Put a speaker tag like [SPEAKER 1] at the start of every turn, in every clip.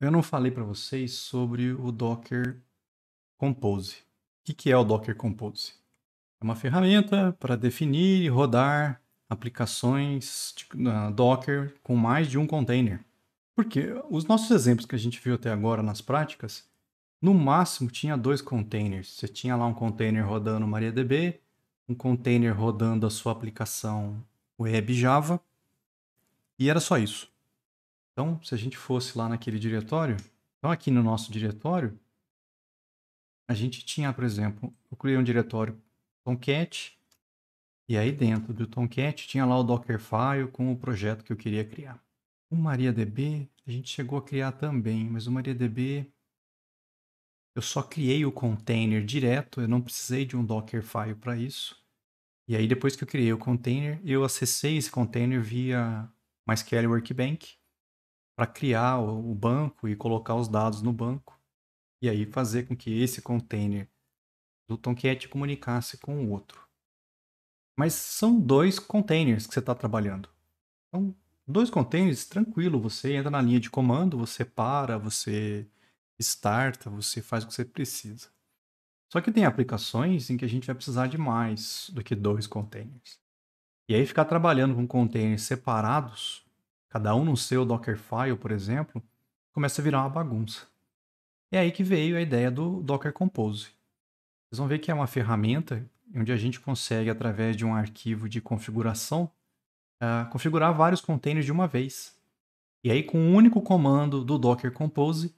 [SPEAKER 1] Eu não falei para vocês sobre o Docker Compose. O que é o Docker Compose? É uma ferramenta para definir e rodar aplicações Docker com mais de um container. Porque os nossos exemplos que a gente viu até agora nas práticas, no máximo tinha dois containers. Você tinha lá um container rodando MariaDB, um container rodando a sua aplicação web Java, e era só isso. Então, se a gente fosse lá naquele diretório, então aqui no nosso diretório, a gente tinha, por exemplo, eu criei um diretório Tomcat, e aí dentro do Tomcat tinha lá o Dockerfile com o projeto que eu queria criar. O MariaDB a gente chegou a criar também, mas o MariaDB eu só criei o container direto, eu não precisei de um Dockerfile para isso. E aí depois que eu criei o container, eu acessei esse container via MySQL Workbench para criar o banco e colocar os dados no banco e aí fazer com que esse container do Tomcat comunicasse com o outro. Mas são dois containers que você está trabalhando. Então, dois containers, tranquilo, você entra na linha de comando, você para, você starta, você faz o que você precisa. Só que tem aplicações em que a gente vai precisar de mais do que dois containers. E aí ficar trabalhando com containers separados cada um no seu Dockerfile, por exemplo, começa a virar uma bagunça. É aí que veio a ideia do Docker Compose. Vocês vão ver que é uma ferramenta onde a gente consegue, através de um arquivo de configuração, uh, configurar vários containers de uma vez. E aí, com um único comando do Docker Compose,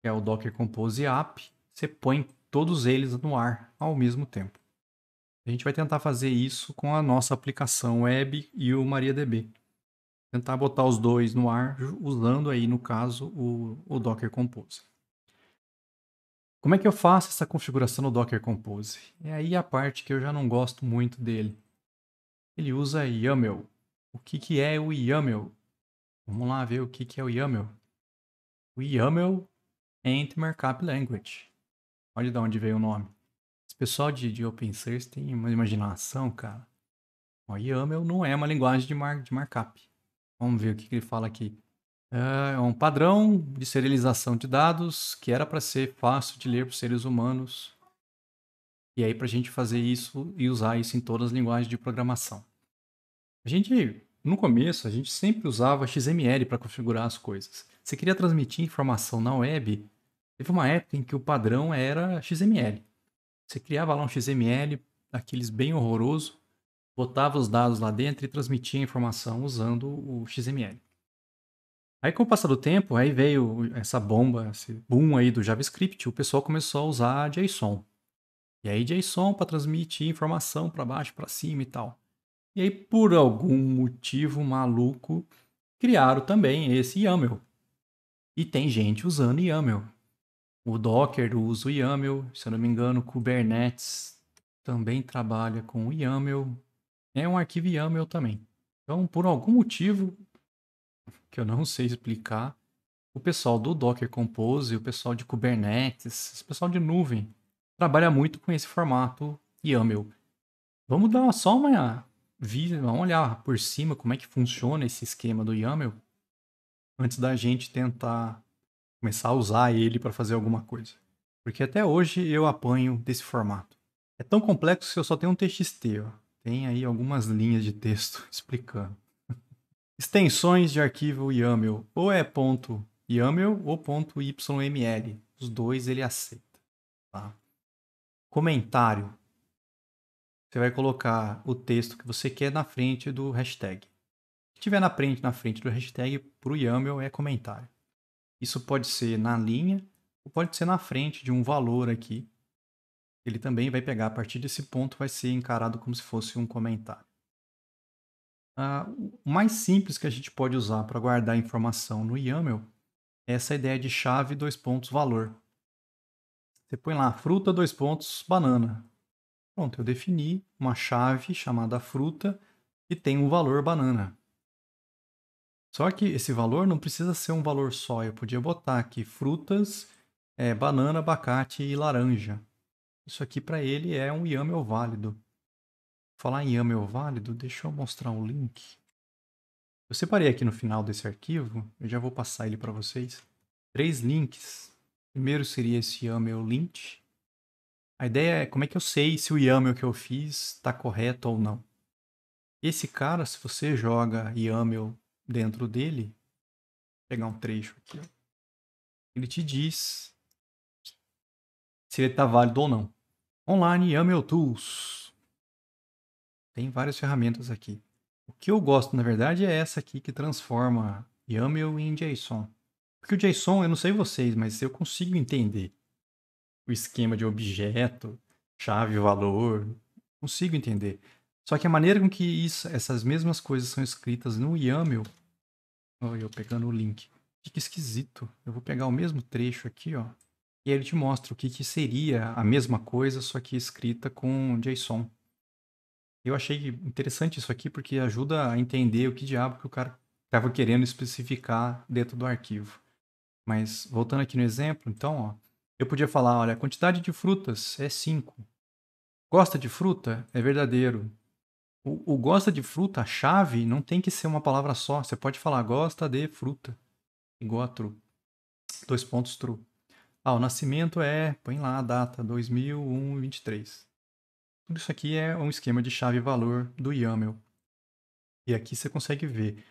[SPEAKER 1] que é o Docker Compose app, você põe todos eles no ar ao mesmo tempo. A gente vai tentar fazer isso com a nossa aplicação web e o MariaDB tentar botar os dois no ar, usando aí, no caso, o, o Docker Compose. Como é que eu faço essa configuração no Docker Compose? É aí a parte que eu já não gosto muito dele. Ele usa YAML. O que, que é o YAML? Vamos lá ver o que, que é o YAML. O YAML é Markup Language. Olha de onde veio o nome. Esse pessoal de, de open source tem uma imaginação, cara. O YAML não é uma linguagem de, mar, de markup. Vamos ver o que, que ele fala aqui. É, é um padrão de serialização de dados que era para ser fácil de ler para seres humanos. E aí para a gente fazer isso e usar isso em todas as linguagens de programação. A gente, no começo, a gente sempre usava XML para configurar as coisas. Você queria transmitir informação na web, teve uma época em que o padrão era XML. Você criava lá um XML, aqueles bem horroroso, botava os dados lá dentro e transmitia a informação usando o XML. Aí, com o passar do tempo, aí veio essa bomba, esse boom aí do JavaScript, o pessoal começou a usar JSON. E aí, JSON para transmitir informação para baixo, para cima e tal. E aí, por algum motivo maluco, criaram também esse YAML. E tem gente usando YAML. O Docker usa o YAML, se eu não me engano, o Kubernetes também trabalha com o YAML é um arquivo YAML também. Então, por algum motivo que eu não sei explicar, o pessoal do Docker Compose, o pessoal de Kubernetes, o pessoal de nuvem, trabalha muito com esse formato YAML. Vamos dar só uma vista, vamos olhar por cima como é que funciona esse esquema do YAML antes da gente tentar começar a usar ele para fazer alguma coisa. Porque até hoje eu apanho desse formato. É tão complexo que eu só tenho um TXT. Ó tem aí algumas linhas de texto explicando. Extensões de arquivo YAML, ou é ponto .yaml ou ponto .yml. Os dois ele aceita. Tá? Comentário. Você vai colocar o texto que você quer na frente do hashtag. Se tiver na frente, na frente do hashtag, para o YAML é comentário. Isso pode ser na linha ou pode ser na frente de um valor aqui ele também vai pegar a partir desse ponto, vai ser encarado como se fosse um comentário. Ah, o mais simples que a gente pode usar para guardar informação no YAML é essa ideia de chave dois pontos valor. Você põe lá fruta dois pontos banana. Pronto, eu defini uma chave chamada fruta que tem um valor banana. Só que esse valor não precisa ser um valor só. Eu podia botar aqui frutas, é, banana, abacate e laranja. Isso aqui para ele é um YAML válido. Falar em YAML válido, deixa eu mostrar o link. Eu separei aqui no final desse arquivo, eu já vou passar ele para vocês. Três links. Primeiro seria esse YAML lint. A ideia é como é que eu sei se o YAML que eu fiz está correto ou não. Esse cara, se você joga YAML dentro dele,
[SPEAKER 2] vou pegar um trecho aqui, ele te diz se ele está válido ou não. Online YAML é Tools.
[SPEAKER 1] Tem várias ferramentas aqui. O que eu gosto, na verdade, é essa aqui que transforma YAML em JSON. Porque o JSON, eu não sei vocês, mas eu consigo entender o esquema de objeto, chave, valor, consigo entender. Só que a maneira com que isso, essas mesmas coisas são escritas no YAML, olha eu pegando o link, fica esquisito. Eu vou pegar o mesmo trecho aqui, ó, e ele te mostra o que, que seria a mesma coisa, só que escrita com JSON. Eu achei interessante isso aqui porque ajuda a entender o que diabo que o cara estava querendo especificar dentro do arquivo. Mas voltando aqui no exemplo, então, ó, eu podia falar, olha, a quantidade de frutas é 5. Gosta de fruta? É verdadeiro. O, o, gosta de fruta, a chave, não tem que ser uma palavra só. Você pode falar gosta de fruta. Igual a true. Dois pontos true. Ah, o nascimento é, põe lá a data, 2001-23. Tudo isso aqui é um esquema de chave valor do YAML. E aqui você consegue ver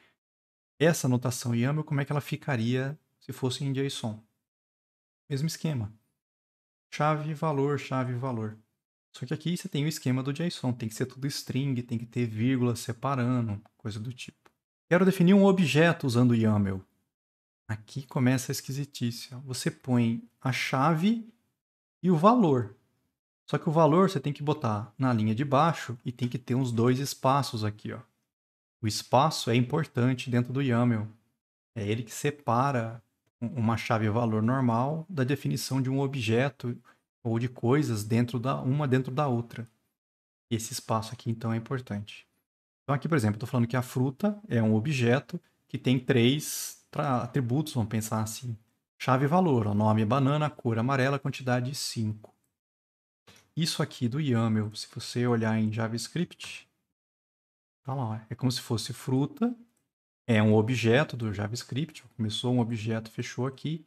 [SPEAKER 1] essa notação YAML, como é que ela ficaria se fosse em JSON. Mesmo esquema. Chave, valor, chave, valor. Só que aqui você tem o esquema do JSON. Tem que ser tudo string, tem que ter vírgula separando, coisa do tipo. Quero definir um objeto usando YAML. Aqui começa a esquisitice. Você põe a chave e o valor. Só que o valor você tem que botar na linha de baixo e tem que ter uns dois espaços aqui. Ó. O espaço é importante dentro do YAML. É ele que separa uma chave valor normal da definição de um objeto ou de coisas dentro da uma dentro da outra. Esse espaço aqui então é importante. Então aqui, por exemplo, estou falando que a fruta é um objeto que tem três atributos, vamos pensar assim. Chave e valor, nome é banana, cor amarela, quantidade 5. Isso aqui do YAML, se você olhar em JavaScript, tá lá, é como se fosse fruta, é um objeto do JavaScript, começou um objeto, fechou aqui,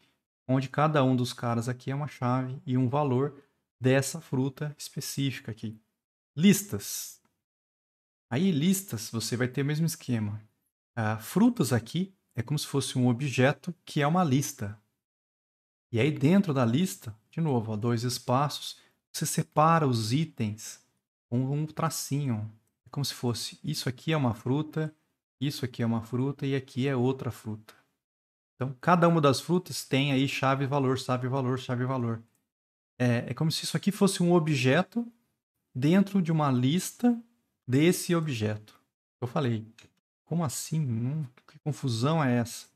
[SPEAKER 1] onde cada um dos caras aqui é uma chave e um valor dessa fruta específica aqui. Listas. Aí listas, você vai ter o mesmo esquema. Ah, frutas aqui é como se fosse um objeto que é uma lista. E aí dentro da lista, de novo, dois espaços, você separa os itens com um tracinho. É como se fosse isso aqui é uma fruta, isso aqui é uma fruta e aqui é outra fruta. Então, cada uma das frutas tem aí chave valor, chave valor, chave valor. É, é como se isso aqui fosse um objeto dentro de uma lista desse objeto. Eu falei, como assim? Hum, que confusão é essa?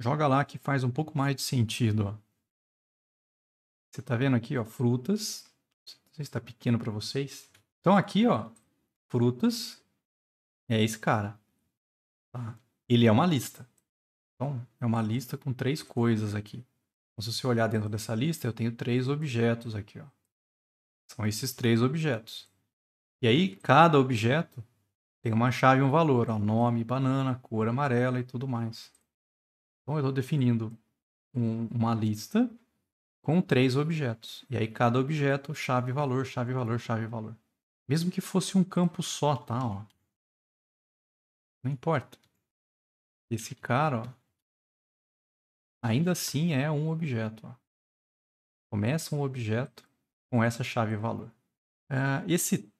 [SPEAKER 1] Joga lá que faz um pouco mais de sentido. Ó. Você está vendo aqui, ó, frutas. Não sei se está pequeno para vocês. Então aqui, ó, frutas é esse cara. Tá? Ele é uma lista. Então é uma lista com três coisas aqui. Então, se você olhar dentro dessa lista, eu tenho três objetos aqui, ó. São esses três objetos. E aí cada objeto tem uma chave e um valor, ó, nome, banana, cor amarela e tudo mais. Então eu estou definindo um, uma lista com três objetos. E aí cada objeto, chave, valor, chave, valor, chave, valor. Mesmo que fosse um campo só,
[SPEAKER 2] tá? Ó. Não importa. Esse cara, ó, ainda assim é um objeto. Ó. Começa um
[SPEAKER 1] objeto com essa chave valor. Uh, esse,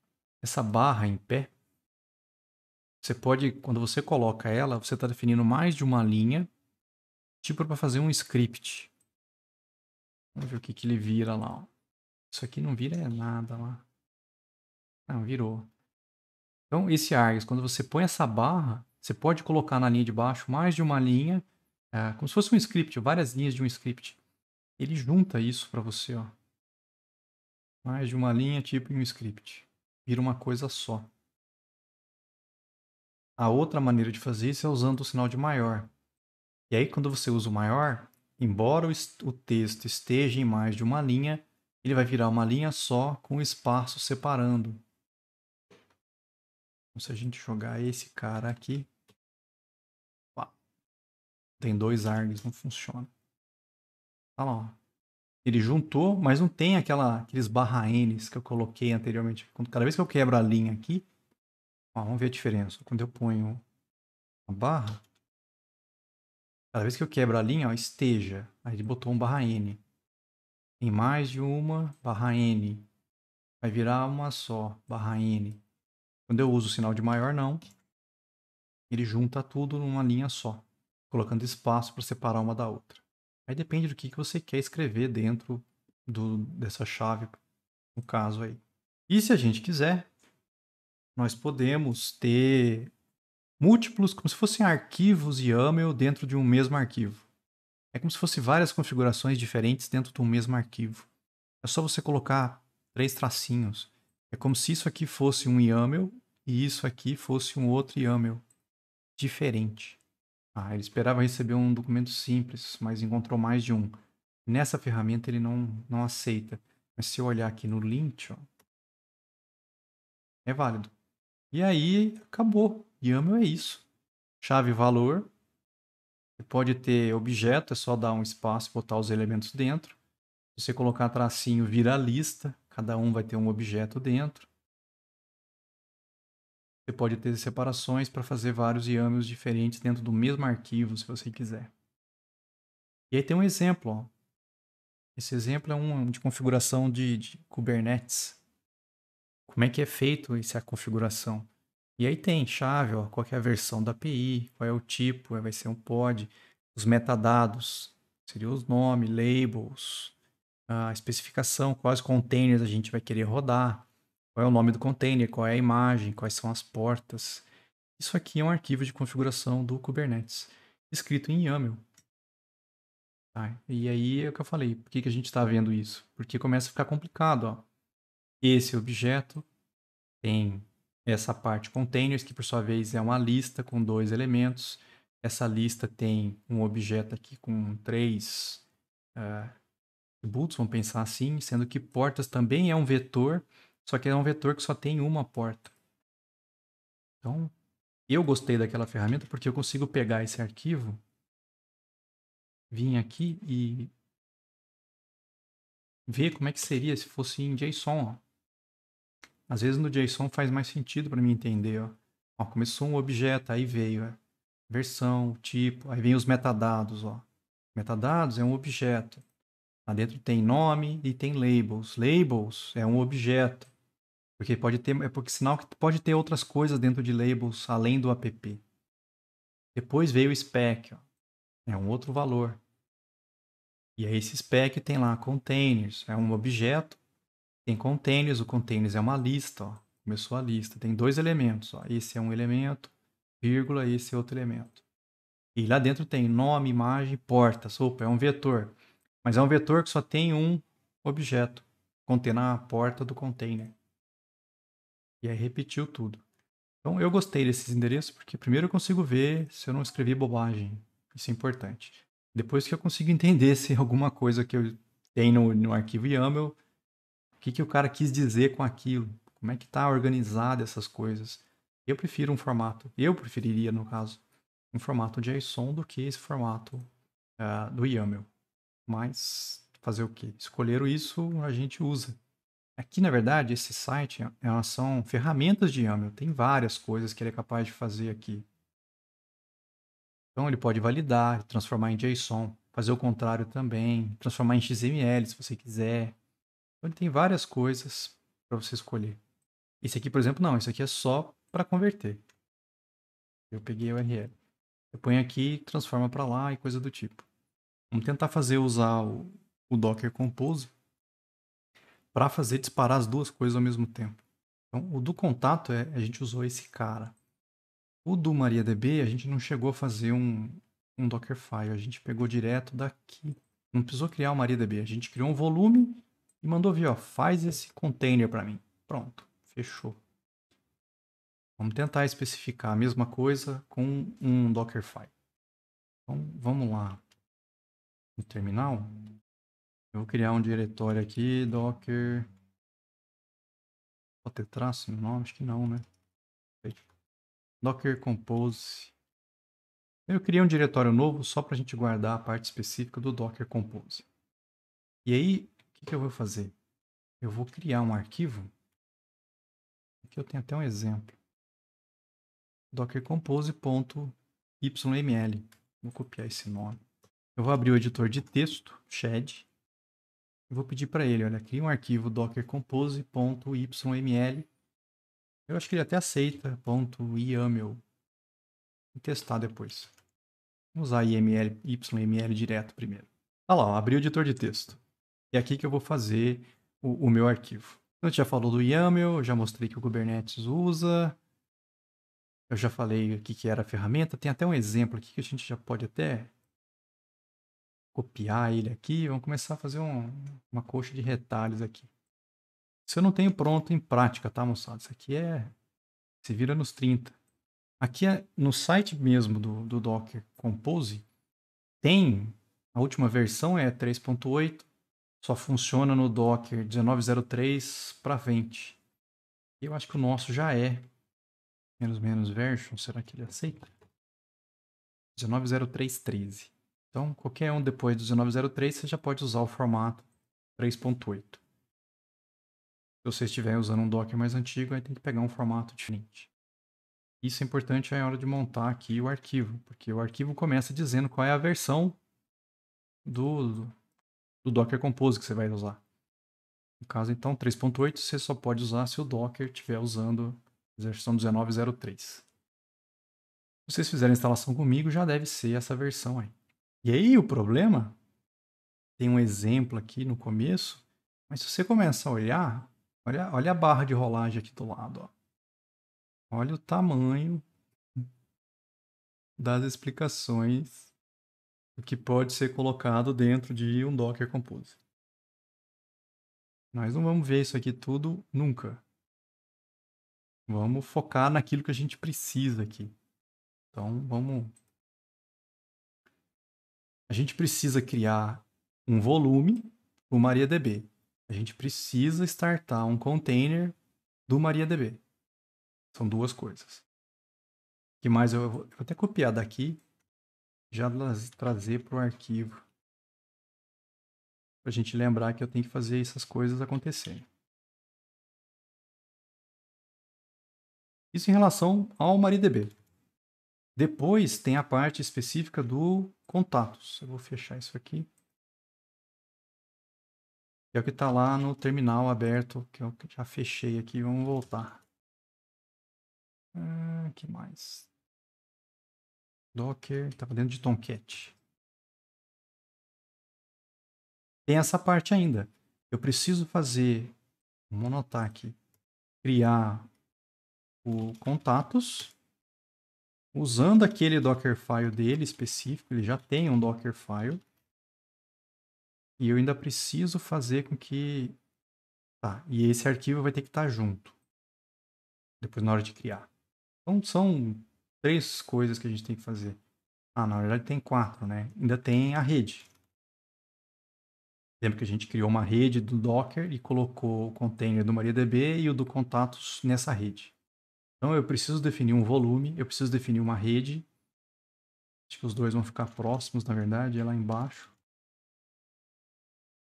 [SPEAKER 1] essa barra em pé você pode, quando você coloca ela, você está definindo mais de uma linha,
[SPEAKER 2] tipo para fazer um script. Vamos ver o que, que ele vira lá. Ó. Isso aqui não vira nada lá. Não, virou.
[SPEAKER 1] Então, esse args, quando você põe essa barra, você pode colocar na linha de baixo mais de uma linha, é, como se fosse um script, várias linhas de um script. Ele junta isso para você, ó. Mais de uma linha, tipo em um script. Vira uma coisa só. A outra maneira de fazer isso é usando o sinal de maior. E aí, quando você usa o maior, embora o texto esteja em mais de uma linha, ele vai virar uma linha só com espaço separando. Então, se a gente jogar esse cara aqui, tem dois args, não funciona. Olha tá lá, ó. Ele juntou, mas não tem aquela, aqueles barra N's que eu coloquei anteriormente. Cada vez que eu quebro a linha aqui, Ó, vamos ver a diferença. Quando eu ponho a barra, cada vez que eu quebro a linha, ó, esteja. Aí ele botou um barra N. em mais de uma barra N. Vai virar uma só barra N. Quando eu uso o sinal de maior, não. Ele junta tudo numa linha só, colocando espaço para separar uma da outra. Aí depende do que, que você quer escrever dentro do, dessa chave, no caso aí. E se a gente quiser, nós podemos ter múltiplos, como se fossem arquivos YAML dentro de um mesmo arquivo. É como se fossem várias configurações diferentes dentro de um mesmo arquivo. É só você colocar três tracinhos. É como se isso aqui fosse um YAML e isso aqui fosse um outro YAML diferente. Ah, ele esperava receber um documento simples, mas encontrou mais de um. Nessa ferramenta ele não, não aceita. Mas se eu olhar aqui no lint, ó, é válido. E aí acabou. YAML é isso. Chave valor. Você pode ter objeto, é só dar um espaço e botar os elementos dentro. Se você colocar tracinho, vira lista. Cada um vai ter um objeto dentro. Você pode ter separações para fazer vários YAMLs diferentes dentro do mesmo arquivo, se você quiser. E aí tem um exemplo. Ó. Esse exemplo é um de configuração de, de Kubernetes como é que é feito essa configuração. E aí tem chave, ó, qual é a versão da API, qual é o tipo, eh, vai ser um pod, os metadados, seria os nomes, labels, a especificação, quais containers a gente vai querer rodar, qual é o nome do container, qual é a imagem, quais são as portas. Isso aqui é um arquivo de configuração do Kubernetes, escrito em YAML. Tá? E aí é o que eu falei, por que, que a gente está vendo isso? Porque começa a ficar complicado. Ó esse objeto tem essa parte containers, que por sua vez é uma lista com dois elementos. Essa lista tem um objeto aqui com três uh, eh, atributos, vamos pensar assim, sendo que portas também é um vetor, só que é um vetor que só tem uma porta.
[SPEAKER 2] Então, eu gostei daquela ferramenta porque eu consigo pegar esse arquivo, vir aqui e ver como é que
[SPEAKER 1] seria se fosse em JSON. Ó. Às vezes no JSON faz mais sentido para mim entender. Ó. ó. começou um objeto, aí veio. Ó. É. Versão, tipo, aí vem os metadados. Ó. Metadados é um objeto. Lá dentro tem nome e tem labels. Labels é um objeto. Porque pode ter, é porque sinal que pode ter outras coisas dentro de labels além do app. Depois veio o spec, ó. é um outro valor. E aí esse spec tem lá containers, é um objeto tem containers, o containers é uma lista, ó. Começou a lista, tem dois elementos, ó. Esse é um elemento, vírgula, esse é outro elemento. E lá dentro tem nome, imagem, portas. Opa, é um vetor. Mas é um vetor que só tem um objeto, contendo a porta do container. E aí repetiu tudo. Então eu gostei desses endereços porque primeiro eu consigo ver se eu não escrevi bobagem. Isso é importante. Depois que eu consigo entender se alguma coisa que eu tenho no, no arquivo YAML que, que o cara quis dizer com aquilo, como é que está organizado essas coisas. Eu prefiro um formato, eu preferiria, no caso, um formato de JSON do que esse formato uh, do YAML. Mas fazer o quê? Escolheram isso, a gente usa. Aqui, na verdade, esse site é, são ferramentas de YAML. Tem várias coisas que ele é capaz de fazer aqui. Então, ele pode validar, transformar em JSON, fazer o contrário também, transformar em XML, se você quiser. Então ele tem várias coisas para você escolher. Esse aqui, por exemplo, não. Esse aqui é só para converter. Eu peguei a URL. Eu ponho aqui, transforma para lá e coisa do tipo. Vamos tentar fazer usar o, o Docker Compose para fazer disparar as duas coisas ao mesmo tempo. Então, o do contato é a gente usou esse cara. O do MariaDB a gente não chegou a fazer um, um Dockerfile, a gente pegou direto daqui. Não precisou criar o MariaDB, a gente criou um volume e mandou vir, ó, faz esse container para mim. Pronto, fechou. Vamos tentar especificar a mesma coisa com um Dockerfile. Então, vamos
[SPEAKER 2] lá no terminal. Eu vou criar um diretório aqui, docker... Pode ter traço no nome? Acho que não, né?
[SPEAKER 1] Docker Compose. Eu criei um diretório novo só para a gente guardar a parte específica do Docker Compose. E aí, que, que eu vou fazer? Eu vou criar um arquivo. Aqui eu tenho até um exemplo. Docker Compose.yml. Vou copiar esse nome. Eu vou abrir o editor de texto, Shed. Eu vou pedir para ele, olha, cria um arquivo docker Compose.yml. Eu acho que ele até aceita .yaml. Vou testar depois. Vamos usar YML, YML direto primeiro. Olha tá lá, abri o editor de texto é aqui que eu vou fazer o, o meu arquivo. Então, a gente já falou do YAML, já mostrei que o Kubernetes usa, eu já falei o que era a ferramenta, tem até um exemplo aqui que a gente já pode até copiar ele aqui, vamos começar a fazer um, uma coxa de retalhos aqui. Isso eu não tenho pronto em prática, tá, moçada? Isso aqui é... se vira nos 30. Aqui é, no site mesmo do, do Docker Compose, tem... a última versão é 3.8, só funciona no Docker 1903 para 20. Eu acho que o nosso já é menos menos version, será que ele aceita? 190313. Então, qualquer um depois do 1903 você já pode usar o formato 3.8. Se você estiver usando um Docker mais antigo, aí tem que pegar um formato diferente. Isso é importante na é hora de montar aqui o arquivo, porque o arquivo começa dizendo qual é a versão do, do Docker Compose que você vai usar. No caso, então, 3.8 você só pode usar se o Docker estiver usando versão 19.03. Se vocês fizerem a instalação comigo, já deve ser essa versão aí. E aí, o problema, tem um exemplo aqui no começo, mas se você começar a olhar, olha, olha a barra de rolagem aqui do lado. Ó. Olha o tamanho das explicações que pode ser colocado dentro de um Docker Compose. Nós não vamos ver isso aqui tudo nunca. Vamos focar naquilo que a gente precisa aqui. Então, vamos. A gente precisa criar um volume o MariaDB. A gente precisa startar um container do MariaDB. São duas coisas. O que mais eu vou até copiar daqui já trazer
[SPEAKER 2] para o arquivo. Para a gente lembrar que eu tenho que fazer essas coisas acontecerem. Isso em relação ao MariaDB. Depois tem a parte específica do
[SPEAKER 1] contatos.
[SPEAKER 2] Eu vou fechar isso aqui.
[SPEAKER 1] É o que está lá no terminal aberto, que eu já fechei aqui. Vamos voltar.
[SPEAKER 2] Ah, que mais? Docker, estava dentro de Tomcat. Tem essa parte ainda. Eu preciso fazer um monotaque, criar o contatos,
[SPEAKER 1] usando aquele Dockerfile dele específico, ele já tem um Dockerfile. E eu ainda preciso fazer com que... Tá, e esse arquivo vai ter que estar junto. Depois na hora de criar. Então são três coisas que a gente tem que fazer. Ah, na verdade tem quatro, né? Ainda tem a rede. Lembra que a gente criou uma rede do Docker e colocou o container do MariaDB e o do contatos nessa rede. Então eu preciso definir um volume, eu preciso definir uma rede. Acho que os dois vão ficar próximos, na verdade, é lá embaixo.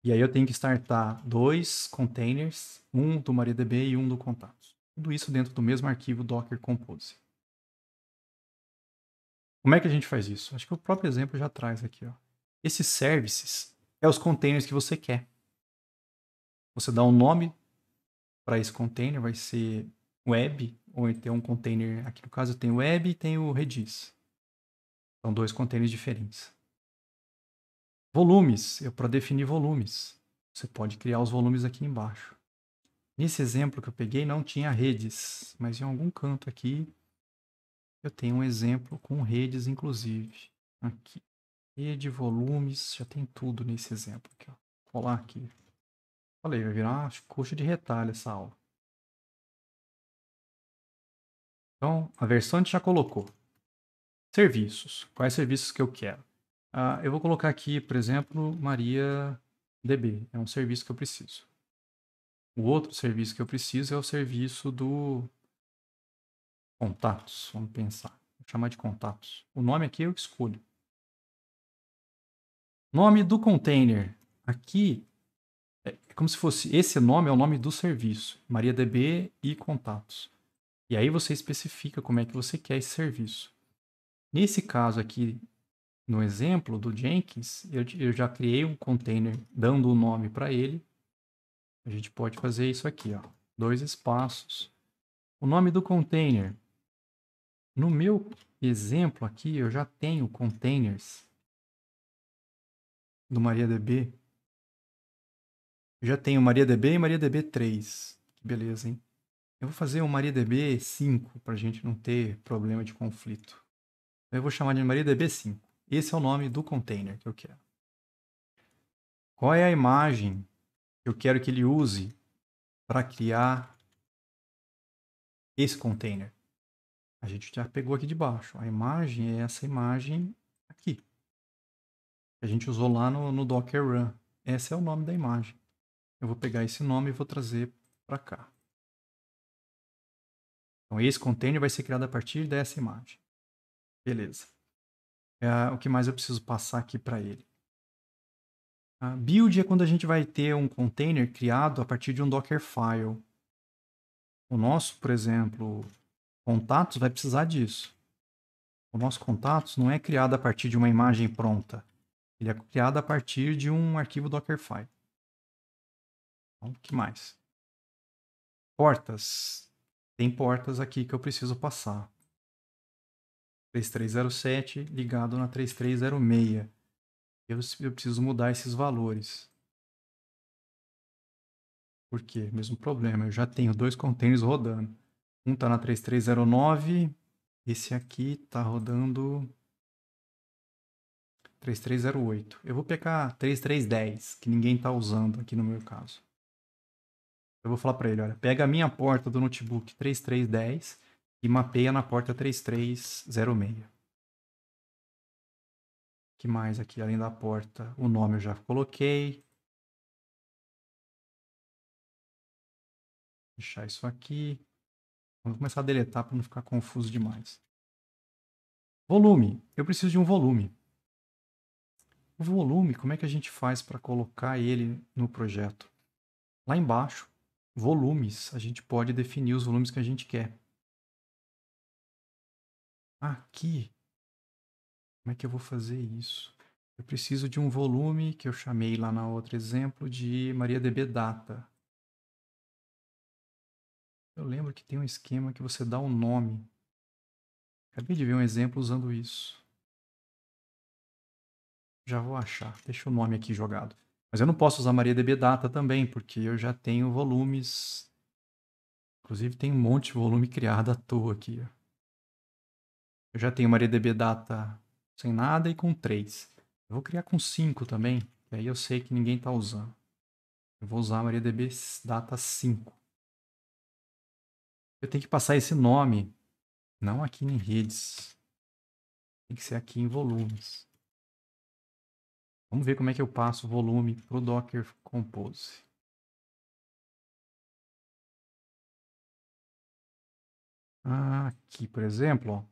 [SPEAKER 1] E aí eu tenho que startar dois containers, um do MariaDB e um do Contatos. Tudo isso dentro do mesmo arquivo Docker Compose. Como é que a gente faz isso? Acho que o próprio exemplo já traz aqui. Ó. Esses services é os containers que você quer. Você dá um nome para esse container, vai ser web, ou então um container, aqui no caso tem web e tem o redis. São dois containers diferentes. Volumes, eu para definir volumes. Você pode criar os volumes aqui embaixo. Nesse exemplo que eu peguei não tinha redes, mas em algum canto aqui eu tenho um exemplo com redes, inclusive. Aqui.
[SPEAKER 2] Rede, volumes, já tem tudo nesse exemplo aqui. Ó. colar aqui. Falei, vai virar coxa de retalho essa aula. Então, a versão a gente já colocou. Serviços. Quais serviços que eu quero? Ah,
[SPEAKER 1] eu vou colocar aqui, por exemplo, Maria DB. É um serviço que eu preciso. O outro serviço que eu preciso é o serviço do Contatos, vamos pensar. Vou chamar de contatos. O nome aqui eu escolho. Nome do container. Aqui é, é como se fosse esse nome é o nome do serviço, MariaDB e contatos. E aí você especifica como é que você quer esse serviço. Nesse caso aqui, no exemplo do Jenkins, eu, eu já criei um container dando o um nome para ele. A gente pode fazer isso aqui, ó. Dois espaços. O nome do container
[SPEAKER 2] no meu exemplo aqui, eu já tenho containers do MariaDB. já tenho MariaDB e
[SPEAKER 1] MariaDB 3. Que beleza, hein? Eu vou fazer um MariaDB 5 para a gente não ter problema de conflito. Eu vou chamar de MariaDB 5. Esse é o nome do container
[SPEAKER 2] que eu quero. Qual é a imagem que eu quero que ele use para criar esse container?
[SPEAKER 1] A gente já pegou aqui de baixo. A imagem é essa imagem aqui. A gente usou lá no, no Docker Run. Esse é o nome da imagem. Eu vou pegar esse nome e vou trazer para cá. Então, esse container vai ser criado a partir dessa imagem. Beleza. É, o que mais eu preciso passar aqui para ele? A build é quando a gente vai ter um container criado a partir de um Dockerfile. O nosso, por exemplo, Contatos vai precisar disso. O nosso contatos não é criado a partir de uma imagem pronta. Ele é criado a partir de um arquivo Dockerfile. Então, o que mais? Portas. Tem portas aqui que eu preciso passar.
[SPEAKER 2] 3307 ligado na 3306. Eu, eu preciso mudar esses valores.
[SPEAKER 1] Por quê? Mesmo problema. Eu já tenho dois containers rodando. Um tá na 3309. Esse aqui tá rodando 3308. Eu vou pegar 3310, que ninguém tá usando aqui no meu caso. Eu vou falar para ele, olha, pega a minha porta do notebook 3310 e mapeia na
[SPEAKER 2] porta 3306. que mais aqui, além da porta? O nome eu já coloquei. Deixar isso aqui. Vamos começar a deletar para não ficar confuso demais. Volume. Eu preciso de um volume.
[SPEAKER 1] O volume, como é que a gente faz para colocar ele no projeto? Lá embaixo, volumes, a gente pode definir os volumes que a gente quer.
[SPEAKER 2] Aqui,
[SPEAKER 1] como é que eu vou fazer isso? Eu preciso de um volume que eu chamei lá na outra exemplo de MariaDB Data.
[SPEAKER 2] Eu lembro que tem um esquema que você dá um nome. Acabei de ver um exemplo usando isso.
[SPEAKER 1] Já vou achar. Deixa o nome aqui jogado. Mas eu não posso usar MariaDB Data também, porque eu já tenho volumes. Inclusive tem um monte de volume criado à toa aqui. Eu já tenho MariaDB Data sem nada e com 3. Eu vou criar com 5 também, que aí eu sei que ninguém está usando. Eu vou usar MariaDB
[SPEAKER 2] Data 5. Eu tenho que passar esse nome. Não aqui em redes. Tem que ser aqui em volumes. Vamos ver como é que eu passo o volume para o Docker Compose. Aqui, por exemplo, ó.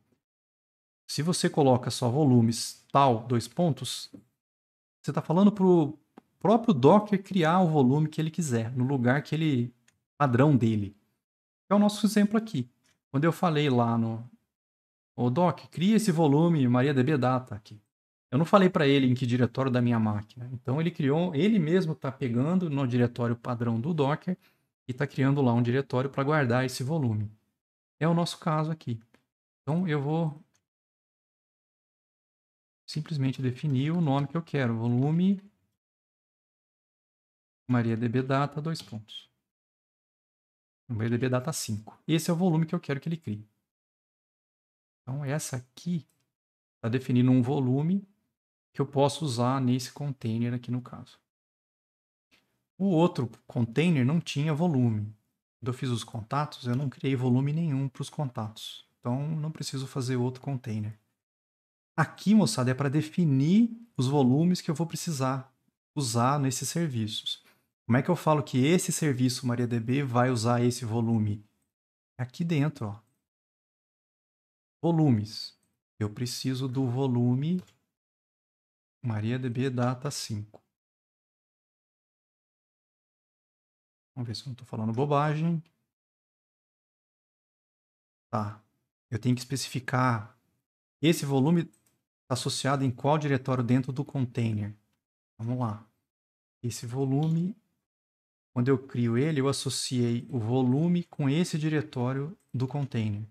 [SPEAKER 2] se você coloca só volumes tal, dois pontos,
[SPEAKER 1] você está falando para o próprio Docker criar o volume que ele quiser, no lugar que ele padrão dele é o nosso exemplo aqui. Quando eu falei lá no o doc, cria esse volume MariaDB data aqui. Eu não falei para ele em que diretório da minha máquina. Então ele criou, ele mesmo está pegando no diretório padrão do Docker e está criando lá um diretório para guardar esse volume. É o nosso caso aqui.
[SPEAKER 2] Então eu vou simplesmente definir o nome que eu quero, volume MariaDB data dois pontos no BDB Data 5. Esse é o volume que eu quero que ele crie. Então, essa aqui está definindo um volume que eu posso
[SPEAKER 1] usar nesse container aqui no caso. O outro container não tinha volume. Quando eu fiz os contatos, eu não criei volume nenhum para os contatos. Então, não preciso fazer outro container. Aqui, moçada, é para definir os volumes que eu vou precisar usar nesses serviços. Como é que eu falo que esse serviço MariaDB vai usar esse volume? Aqui dentro, ó.
[SPEAKER 2] Volumes. Eu preciso do volume MariaDB data 5. Vamos ver se eu não estou falando bobagem. Tá. Eu tenho
[SPEAKER 1] que especificar esse volume associado em qual diretório dentro do container. Vamos lá. Esse volume quando eu crio ele, eu associei o volume com esse diretório do container.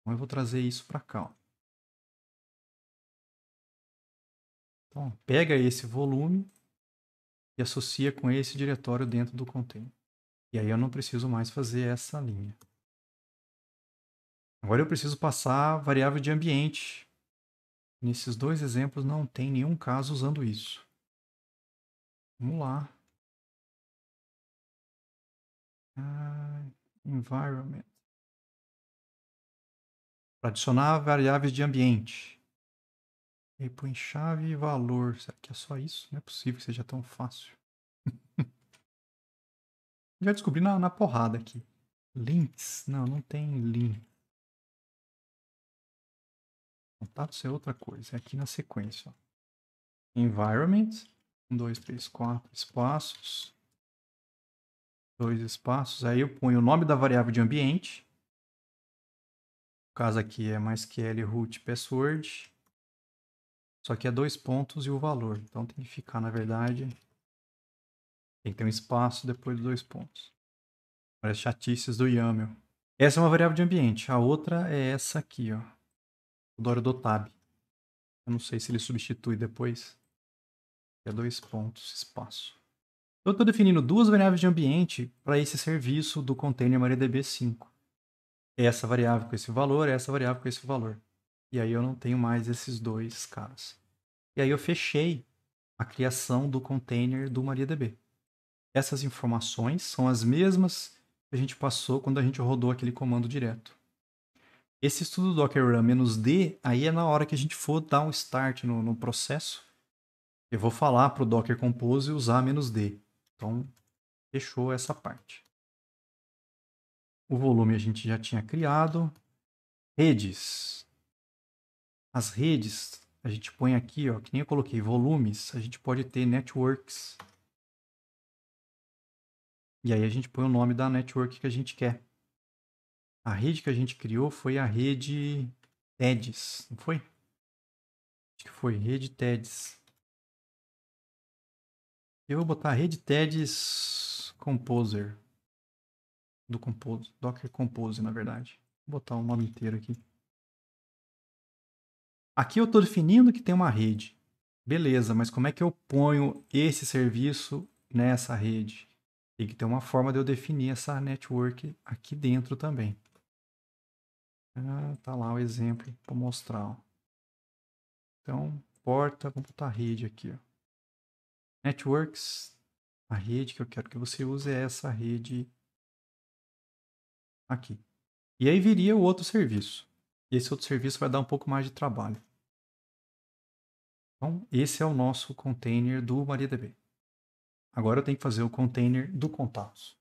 [SPEAKER 1] Então, eu vou
[SPEAKER 2] trazer isso para cá. Ó. Então, pega esse volume e associa com esse diretório dentro do container.
[SPEAKER 1] E aí eu não preciso mais fazer essa linha. Agora eu preciso
[SPEAKER 2] passar a variável de ambiente. Nesses dois exemplos não tem nenhum caso usando isso. Vamos lá. Ah, environment. Para adicionar variáveis de ambiente. E põe chave e valor.
[SPEAKER 1] Será que é só isso? Não é possível que seja tão fácil. Já
[SPEAKER 2] descobri na, na porrada aqui. Links. Não, não tem link. Contatos é outra coisa. É aqui na sequência. Ó. Environment. 1, 2, 3, 4 espaços
[SPEAKER 1] dois espaços. Aí eu ponho o nome da variável de ambiente. No caso aqui é MySQL root password. Só que é dois pontos e o valor. Então tem que ficar, na verdade, tem que ter um espaço depois dos dois pontos. as chatices do YAML. Essa é uma variável de ambiente. A outra é essa aqui, ó. O Doro do tab. Eu não sei se ele substitui depois. É dois pontos, espaço. Eu estou definindo duas variáveis de ambiente para esse serviço do container MariaDB5. É essa variável com esse valor, é essa variável com esse valor. E aí eu não tenho mais esses dois caras. E aí eu fechei a criação do container do MariaDB. Essas informações são as mesmas que a gente passou quando a gente rodou aquele comando direto. Esse estudo Docker Run D, aí é na hora que a gente for dar um start no, no processo. Eu vou falar para o Docker Compose usar D. Então, fechou essa parte. O volume a gente já tinha criado. Redes. As redes, a gente põe aqui, ó, que nem eu coloquei, volumes, a gente pode ter networks. E aí a gente põe o nome da network que a gente quer. A rede que a gente criou foi a rede TEDs, não foi? Acho que foi rede TEDs. Eu vou botar rede TEDs Composer. Do Compose, Docker Compose, na verdade. Vou botar o nome inteiro aqui. Aqui eu estou definindo que tem uma rede. Beleza, mas como é que eu ponho esse serviço nessa rede? Tem que ter uma forma de eu definir essa network aqui dentro também. Ah, tá lá o exemplo para mostrar. Ó. Então, porta, vou botar rede aqui. Ó. Networks, a rede que eu quero que você use é essa rede aqui. E aí viria o outro serviço. E esse outro serviço vai dar um pouco mais de trabalho. Então, esse é o nosso container do MariaDB. Agora eu tenho que fazer o container do contatos.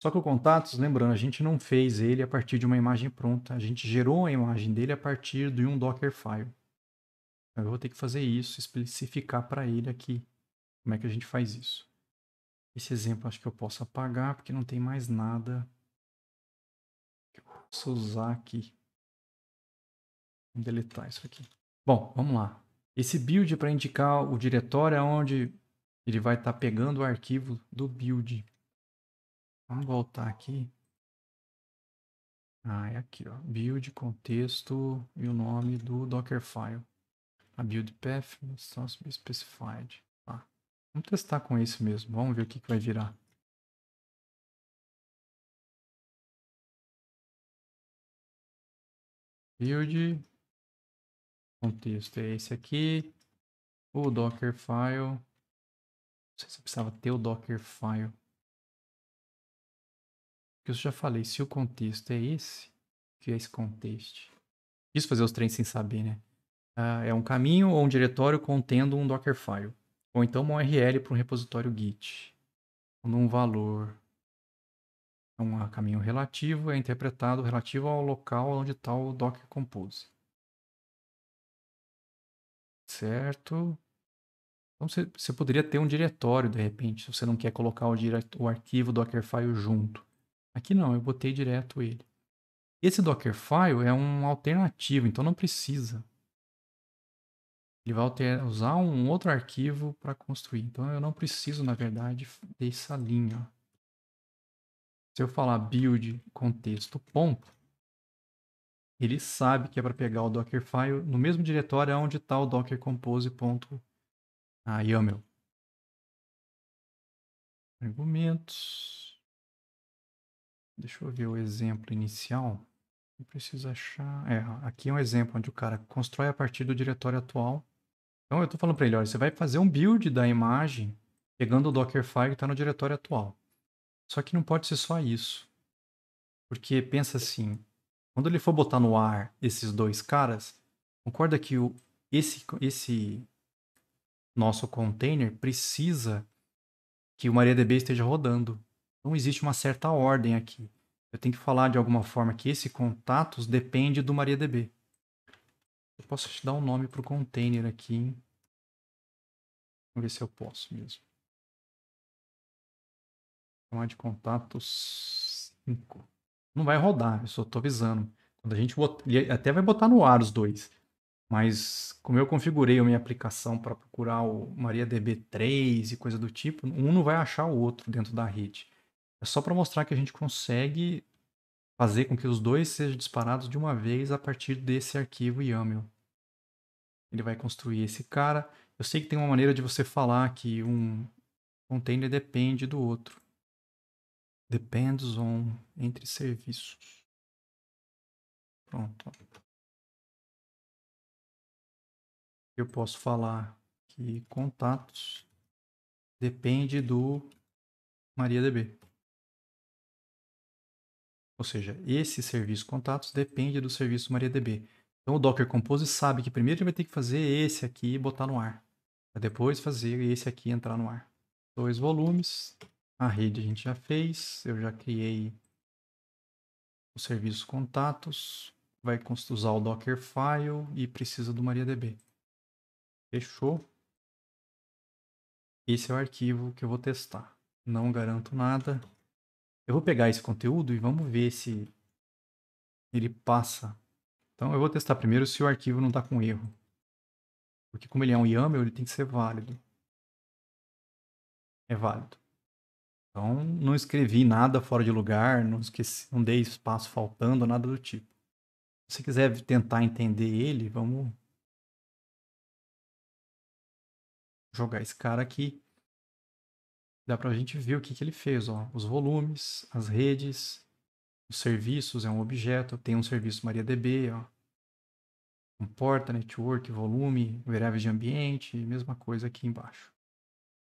[SPEAKER 1] Só que o contatos, lembrando, a gente não fez ele a partir de uma imagem pronta. A gente gerou a imagem dele a partir de um Dockerfile. Eu vou ter que fazer isso, especificar para ele aqui como é que a gente faz isso? Esse exemplo acho que eu posso apagar, porque não tem mais nada que eu possa usar aqui. Vou deletar isso aqui. Bom, vamos lá. Esse build é para indicar o diretório é onde ele vai estar tá pegando o arquivo do build. Vamos voltar aqui. Ah, é aqui, ó. Build, contexto e o nome do Dockerfile. A build path must be specified.
[SPEAKER 2] Vamos testar com esse mesmo. Vamos ver o que, que vai virar. Build. Contexto é esse aqui. O Dockerfile. Não sei se precisava ter o Dockerfile.
[SPEAKER 1] Porque eu já falei, se o contexto é esse, que é esse contexto? Isso fazer os trens sem saber, né? Ah, é um caminho ou um diretório contendo um Dockerfile. Ou então uma URL para um repositório Git. Num um valor
[SPEAKER 2] é um caminho relativo, é interpretado relativo ao local onde está o Docker é compose. Certo?
[SPEAKER 1] Então você, poderia ter um diretório de repente, se você não quer colocar o, o arquivo Dockerfile junto. Aqui não, eu botei direto ele. Esse Dockerfile é uma alternativa, então não precisa. Ele vai alterar, usar um outro arquivo para construir. Então eu não preciso, na verdade, dessa linha. Se eu falar build contexto ponto, ele sabe que é para pegar o Dockerfile no mesmo diretório onde está o Docker Compose. Ah,
[SPEAKER 2] YAML. Argumentos. Deixa eu ver o exemplo inicial. Eu preciso achar. É,
[SPEAKER 1] aqui é um exemplo onde o cara constrói a partir do diretório atual então eu estou falando para ele, olha, você vai fazer um build da imagem pegando o Dockerfile que está no diretório atual. Só que não pode ser só isso. Porque pensa assim, quando ele for botar no ar esses dois caras, concorda que o, esse, esse nosso container precisa que o MariaDB esteja rodando. Então existe uma certa ordem aqui. Eu tenho que falar de alguma forma que esse contatos depende do MariaDB.
[SPEAKER 2] Eu posso te dar um nome para o container aqui. Vamos ver se eu posso mesmo. Chamar de contato
[SPEAKER 1] 5. Não vai rodar, eu só estou avisando. Quando a gente bot... Ele até vai botar no ar os dois. Mas como eu configurei a minha aplicação para procurar o MariaDB 3 e coisa do tipo, um não vai achar o outro dentro da rede. É só para mostrar que a gente consegue fazer com que os dois sejam disparados de uma vez a partir desse arquivo YAML. Ele vai construir esse cara. Eu sei que tem uma maneira de você falar que um container depende do outro.
[SPEAKER 2] Depends on entre serviços. Pronto. Eu posso falar que contatos depende do MariaDB.
[SPEAKER 1] Ou seja, esse serviço contatos depende do serviço MariaDB. Então o Docker Compose sabe que primeiro ele vai ter que fazer esse aqui e botar no ar. Para depois fazer esse aqui entrar no ar. Dois volumes. A rede a gente já fez. Eu já criei o serviço contatos. Vai usar o Dockerfile e precisa do MariaDB. Fechou. Esse é o arquivo que eu vou testar. Não garanto nada, eu vou pegar esse conteúdo e vamos ver se ele passa. Então eu vou testar primeiro se o arquivo não está com erro. Porque como ele é um YAML, ele tem que ser válido. É válido. Então não escrevi nada fora de lugar, não, esqueci, não dei espaço faltando, nada do tipo. Se quiser tentar
[SPEAKER 2] entender ele, vamos jogar esse cara aqui dá para a gente ver o que, que ele fez. Ó. Os volumes,
[SPEAKER 1] as redes, os serviços, é um objeto, tem um serviço MariaDB, ó. comporta, network, volume, variáveis de ambiente, mesma coisa aqui embaixo.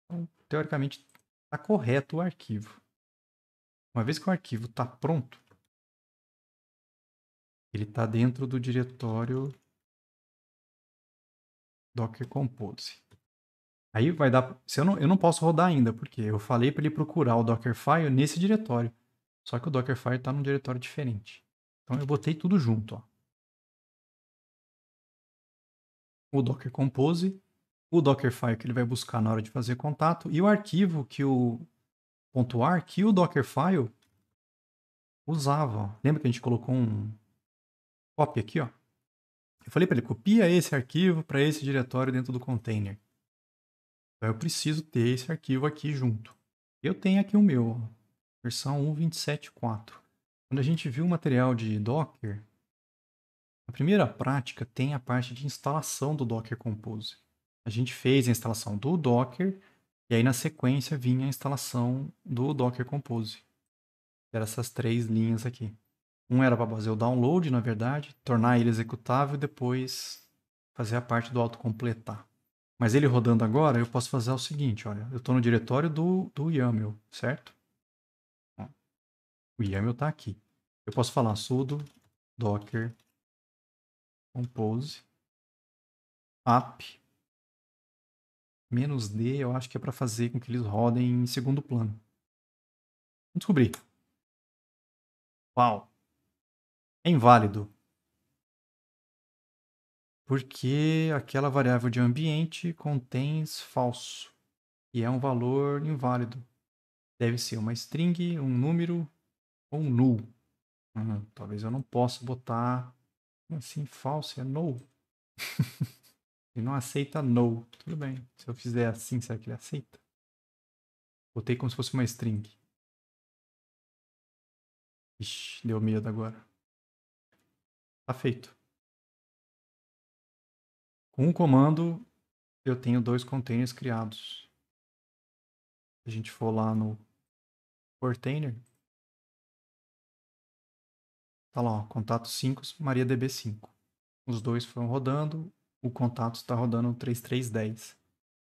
[SPEAKER 2] Então, teoricamente, está correto o arquivo. Uma vez que o arquivo está pronto, ele está dentro do diretório Docker Compose.
[SPEAKER 1] Aí vai dar. Se eu, não, eu não posso rodar ainda, porque eu falei para ele procurar o Dockerfile nesse diretório. Só que o Dockerfile está num diretório diferente. Então eu botei tudo junto. Ó. O Docker Compose, o Dockerfile que ele vai buscar na hora de fazer contato, e o arquivo que o .ar que o Dockerfile usava. Lembra que a gente colocou um copy aqui? Ó? Eu falei para ele, copia esse arquivo para esse diretório dentro do container. Então eu preciso ter esse arquivo aqui junto. Eu tenho aqui o meu, versão 1.27.4. Quando a gente viu o material de Docker, a primeira prática tem a parte de instalação do Docker Compose. A gente fez a instalação do Docker e aí na sequência vinha a instalação do Docker Compose. Eram essas três linhas aqui. Um era para fazer o download, na verdade, tornar ele executável e depois fazer a parte do autocompletar. Mas ele rodando agora, eu posso fazer o seguinte, olha, eu estou no diretório do, do YAML, certo?
[SPEAKER 2] O YAML está aqui. Eu posso falar sudo docker compose app menos D, eu acho que é para fazer com que eles rodem em segundo plano. Vamos descobrir. Uau! É inválido porque aquela variável de ambiente contém falso
[SPEAKER 1] e é um valor inválido. Deve ser uma string, um número ou um null. Hum, talvez eu não possa botar assim falso, é null. ele não aceita null. Tudo bem. Se eu fizer
[SPEAKER 2] assim, será que ele aceita? Botei como se fosse uma string. Ixi, deu medo agora. Tá feito. Com um comando, eu tenho dois containers criados. Se a gente for lá no container, tá lá, ó, contato 5, MariaDB5.
[SPEAKER 1] Os dois foram rodando, o contato está rodando 3310.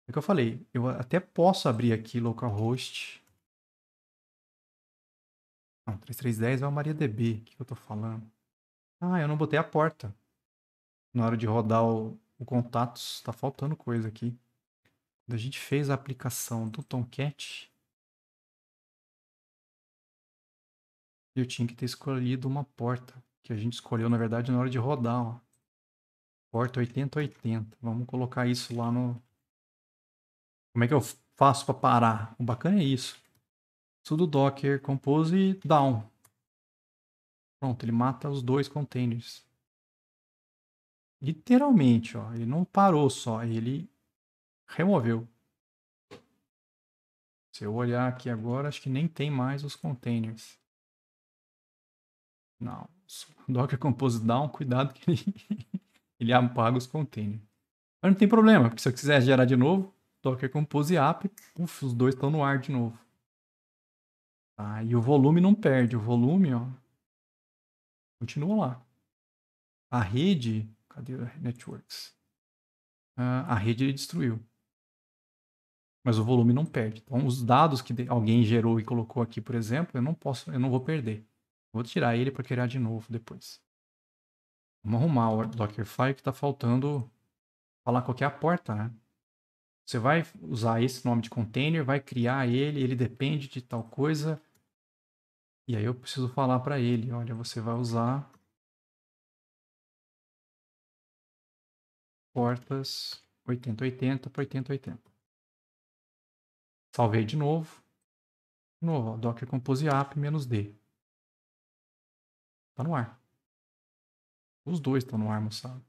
[SPEAKER 1] É o que eu falei, eu até posso abrir aqui localhost. Não, 3310 é o MariaDB, o que eu tô falando? Ah, eu não botei a porta. Na hora de rodar o, o contatos, tá faltando coisa aqui. Quando a gente fez a aplicação do Tomcat, eu tinha que ter escolhido uma porta, que a gente escolheu, na verdade, na hora de rodar, ó. Porta 8080. Vamos colocar isso lá no... Como é que eu faço para parar? O bacana é isso. Sudo docker compose down. Pronto, ele mata os dois containers. Literalmente, ó, ele não parou só, ele removeu. Se eu olhar aqui agora, acho que nem tem mais os containers. Não, Docker Compose Down, cuidado que ele, ele apaga os containers. Mas não tem problema, porque se eu quiser gerar de novo, Docker Compose App, uf, os dois estão no ar de novo. Tá, e o volume não
[SPEAKER 2] perde, o volume, ó, continua lá. A rede Cadê Networks? Ah, a rede ele destruiu.
[SPEAKER 1] Mas o volume não perde. Então, os dados que alguém gerou e colocou aqui, por exemplo, eu não posso, eu não vou perder. Vou tirar ele para criar de novo depois. Vamos arrumar o Dockerfile que está faltando falar qual é a porta, né? Você vai usar esse nome de container, vai criar ele, ele depende de tal coisa.
[SPEAKER 2] E aí eu preciso falar para ele, olha, você vai usar portas 8080 para 8080. Salvei de novo. De novo, docker compose app menos D. Tá no ar. Os dois estão no ar, moçada.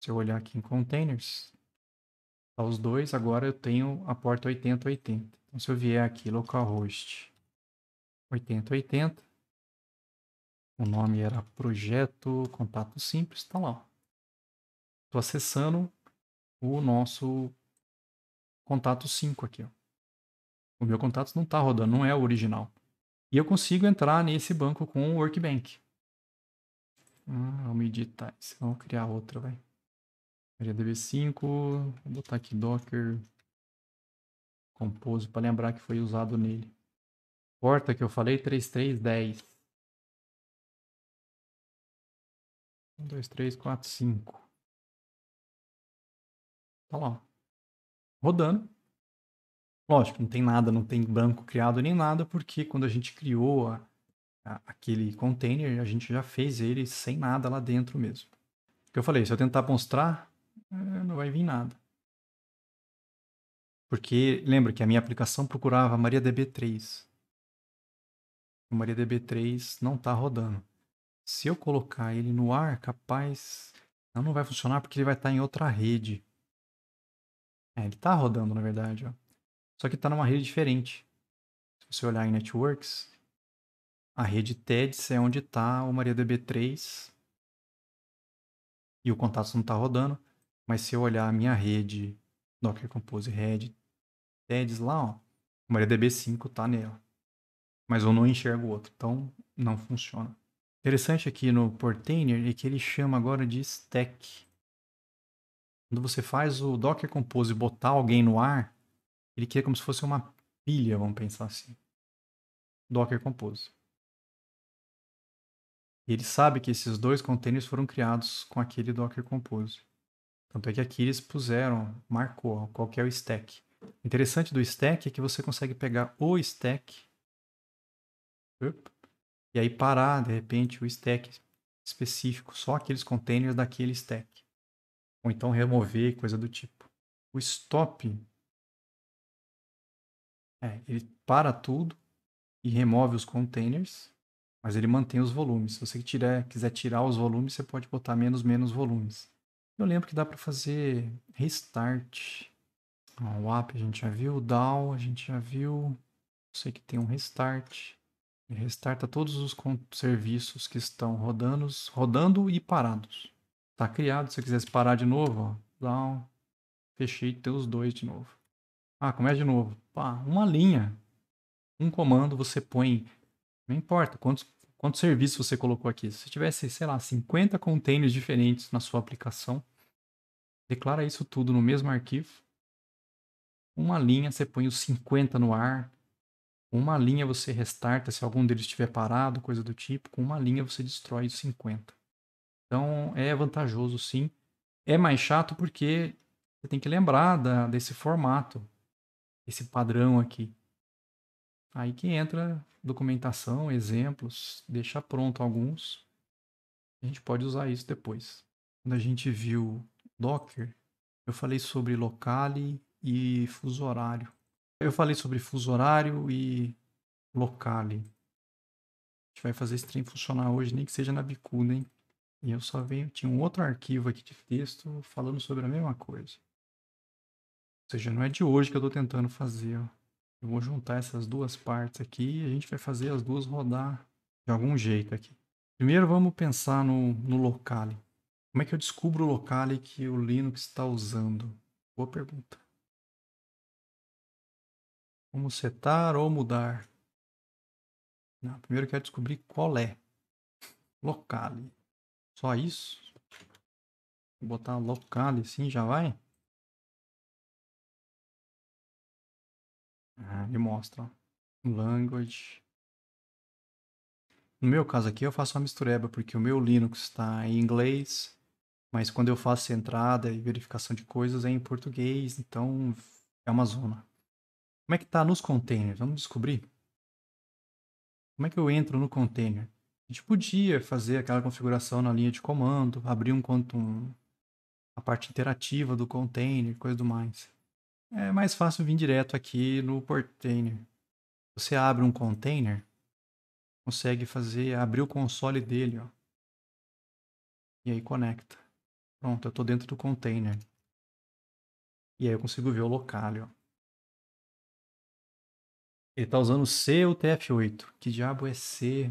[SPEAKER 2] Se eu olhar aqui em containers,
[SPEAKER 1] tá os dois. Agora eu tenho a porta 8080. Então, se eu vier aqui, localhost 8080, o nome era Projeto Contato Simples, está lá. Estou acessando o nosso contato 5 aqui. Ó. O meu contato não está rodando, não é o original. E eu consigo entrar nesse banco com o Workbank. Ah, vamos editar isso. Vamos criar outra, vai. MariaDB5, vou botar aqui Docker Compose para lembrar que foi usado nele.
[SPEAKER 2] Porta que eu falei, 3310. dois, três, quatro, cinco. Tá lá. Rodando. Lógico, não tem nada, não tem branco
[SPEAKER 1] criado nem nada, porque quando a gente criou a, a, aquele container, a gente já fez ele sem nada lá dentro mesmo. O que eu falei, se eu tentar mostrar, eh, não vai vir nada. Porque lembra que a minha aplicação procurava MariaDB3. O MariaDB3 não está rodando se eu colocar ele no ar, capaz. Não, não vai funcionar porque ele vai estar tá em outra rede. É, ele está rodando, na verdade. Ó. Só que está numa rede diferente. Se você olhar em Networks, a rede TEDs é onde está o MariaDB3 e o contato não está rodando. Mas se eu olhar a minha rede Docker Compose Red TEDs lá, ó, o MariaDB5 está nela. Mas eu não enxergo o outro, então não funciona. Interessante aqui no Portainer é que ele chama agora de stack. Quando você faz o Docker Compose e botar alguém no ar, ele cria como se fosse uma pilha, vamos pensar assim. Docker Compose. E ele sabe que esses dois containers foram criados com aquele Docker Compose. Tanto é que aqui eles puseram, marcou qual que é o stack. O interessante do stack é que você consegue pegar o stack. Opa e aí parar, de repente, o stack específico, só aqueles containers daquele stack. Ou então remover, coisa do tipo. O stop, é, ele para tudo e remove os containers, mas ele mantém os volumes. Se você tirar, quiser tirar os volumes, você pode botar menos, menos volumes. Eu lembro que dá para fazer restart. O app a gente já viu, o down a gente já viu. Eu sei que tem um restart. Restarta todos os serviços que estão rodando, rodando e parados. Tá criado. Se você quisesse parar de novo, ó, um fechei os dois de novo. Ah, começa de novo. Pá, uma linha. Um comando você põe. Não importa quantos, quantos serviços você colocou aqui. Se você tivesse, sei lá, 50 containers diferentes na sua aplicação, declara isso tudo no mesmo arquivo. Uma linha, você põe os 50 no ar, com uma linha você restarta, se algum deles estiver parado, coisa do tipo, com uma linha você destrói os 50. Então é vantajoso sim. É mais chato porque você tem que lembrar da, desse formato, esse padrão aqui. Aí que entra documentação, exemplos, deixa pronto alguns. A gente pode usar isso depois. Quando a gente viu Docker, eu falei sobre locale e fuso horário. Eu falei sobre fuso horário e locale. A gente vai fazer esse trem funcionar hoje, nem que seja na bicuda, hein? E eu só venho. Tinha um outro arquivo aqui de texto falando sobre a mesma coisa. Ou seja, não é de hoje que eu estou tentando fazer. Ó. Eu vou juntar essas duas partes aqui e a gente vai fazer as duas rodar de algum jeito aqui. Primeiro vamos pensar no, no locale. Como é que eu descubro o locale que o Linux está usando?
[SPEAKER 2] Boa pergunta. Como setar ou mudar? Não, primeiro eu quero descobrir qual é. Locale. Só isso? Vou botar locale sim, já vai? Ah, ele mostra. Language. No meu caso aqui eu faço uma mistureba, porque o
[SPEAKER 1] meu Linux está em inglês, mas quando eu faço entrada e verificação de coisas é em português, então é uma zona. Como é que está nos containers? Vamos descobrir? Como é que eu entro no container? A gente podia fazer aquela configuração na linha de comando, abrir um quanto a parte interativa do container, coisa do mais. É mais fácil vir direto aqui no container. Você abre um container, consegue fazer abrir o console dele, ó.
[SPEAKER 2] E aí conecta. Pronto, eu estou dentro do container. E aí eu consigo ver o local, ó. Ele está
[SPEAKER 1] usando C ou TF8. Que diabo é C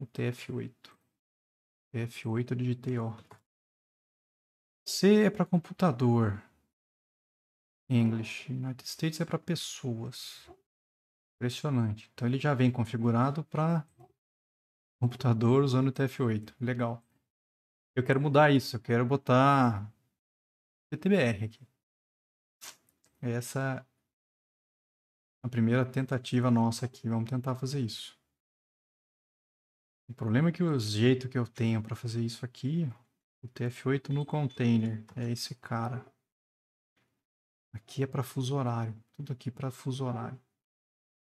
[SPEAKER 1] ou TF8? TF8 eu digitei, ó. C é para computador. English. United States é para pessoas. Impressionante. Então ele já vem configurado para computador usando o TF8. Legal. Eu quero mudar isso. Eu quero botar PTBR aqui. Essa a primeira tentativa nossa aqui. Vamos tentar fazer isso. O problema é que o jeito que eu tenho para fazer isso aqui, o TF8 no container, é esse cara. Aqui é para fuso horário, tudo aqui para fuso horário.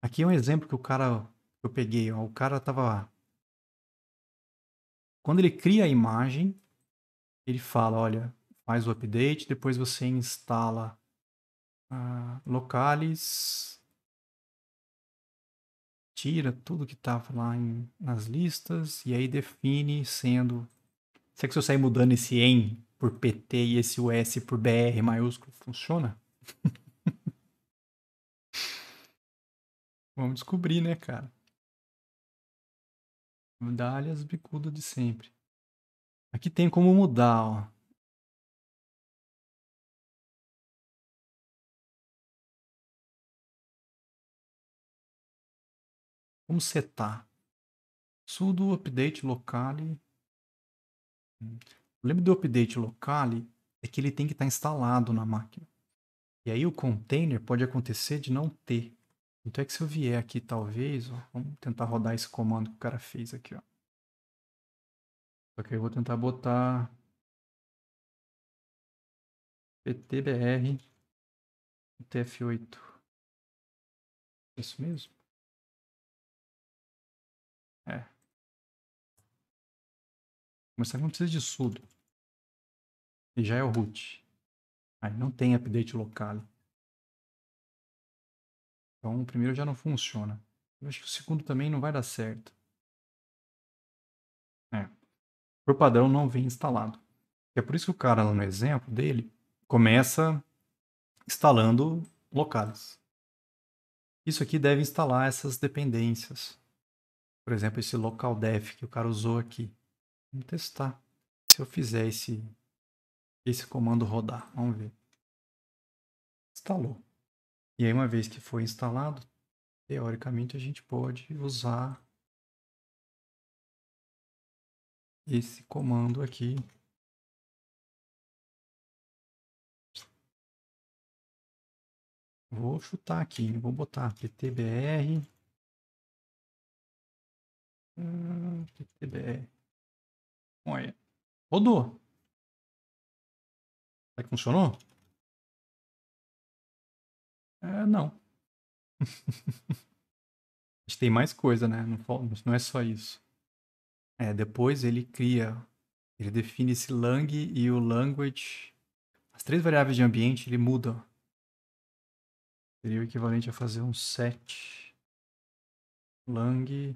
[SPEAKER 1] Aqui é um exemplo que o cara que eu peguei, ó, o cara tava quando ele cria a imagem, ele fala, olha, faz o update, depois você instala uh, locales tira tudo que tá lá em, nas listas e aí define sendo. Será que se eu sair mudando esse em por PT e esse US por BR maiúsculo,
[SPEAKER 2] funciona? Vamos descobrir, né, cara? Dá-lhe as bicudas de sempre. Aqui tem como mudar, ó. Como você tá? Sudo update locale.
[SPEAKER 1] O problema do update locale hum, é que ele tem que estar tá instalado na máquina. E aí o container pode acontecer de não ter. Então é que se eu vier aqui,
[SPEAKER 2] talvez, ó, vamos tentar rodar esse comando que o cara fez aqui, ó. Só que eu vou tentar botar ptbr tf8. É isso mesmo? Começar não precisa de sudo. E já é o root. Aí não tem update local. Então o primeiro já não funciona. Eu acho que o segundo também não vai dar certo. É.
[SPEAKER 1] Por padrão não vem instalado. É por isso que o cara lá no exemplo dele começa instalando locales. Isso aqui deve instalar essas dependências. Por exemplo, esse localdev que o cara usou aqui. Vamos testar se eu fizer esse, esse comando rodar. Vamos ver.
[SPEAKER 2] Instalou. E aí, uma vez que foi instalado, teoricamente a gente pode usar esse comando aqui Vou chutar aqui, vou botar ptbr. Hum, ptbr. Olha. Rodou. Será que funcionou? É, não. A gente tem mais coisa, né? Não, não é só isso. É, depois ele cria,
[SPEAKER 1] ele define esse lang e o language. As três variáveis de ambiente
[SPEAKER 2] ele muda. Seria o equivalente a fazer um set lang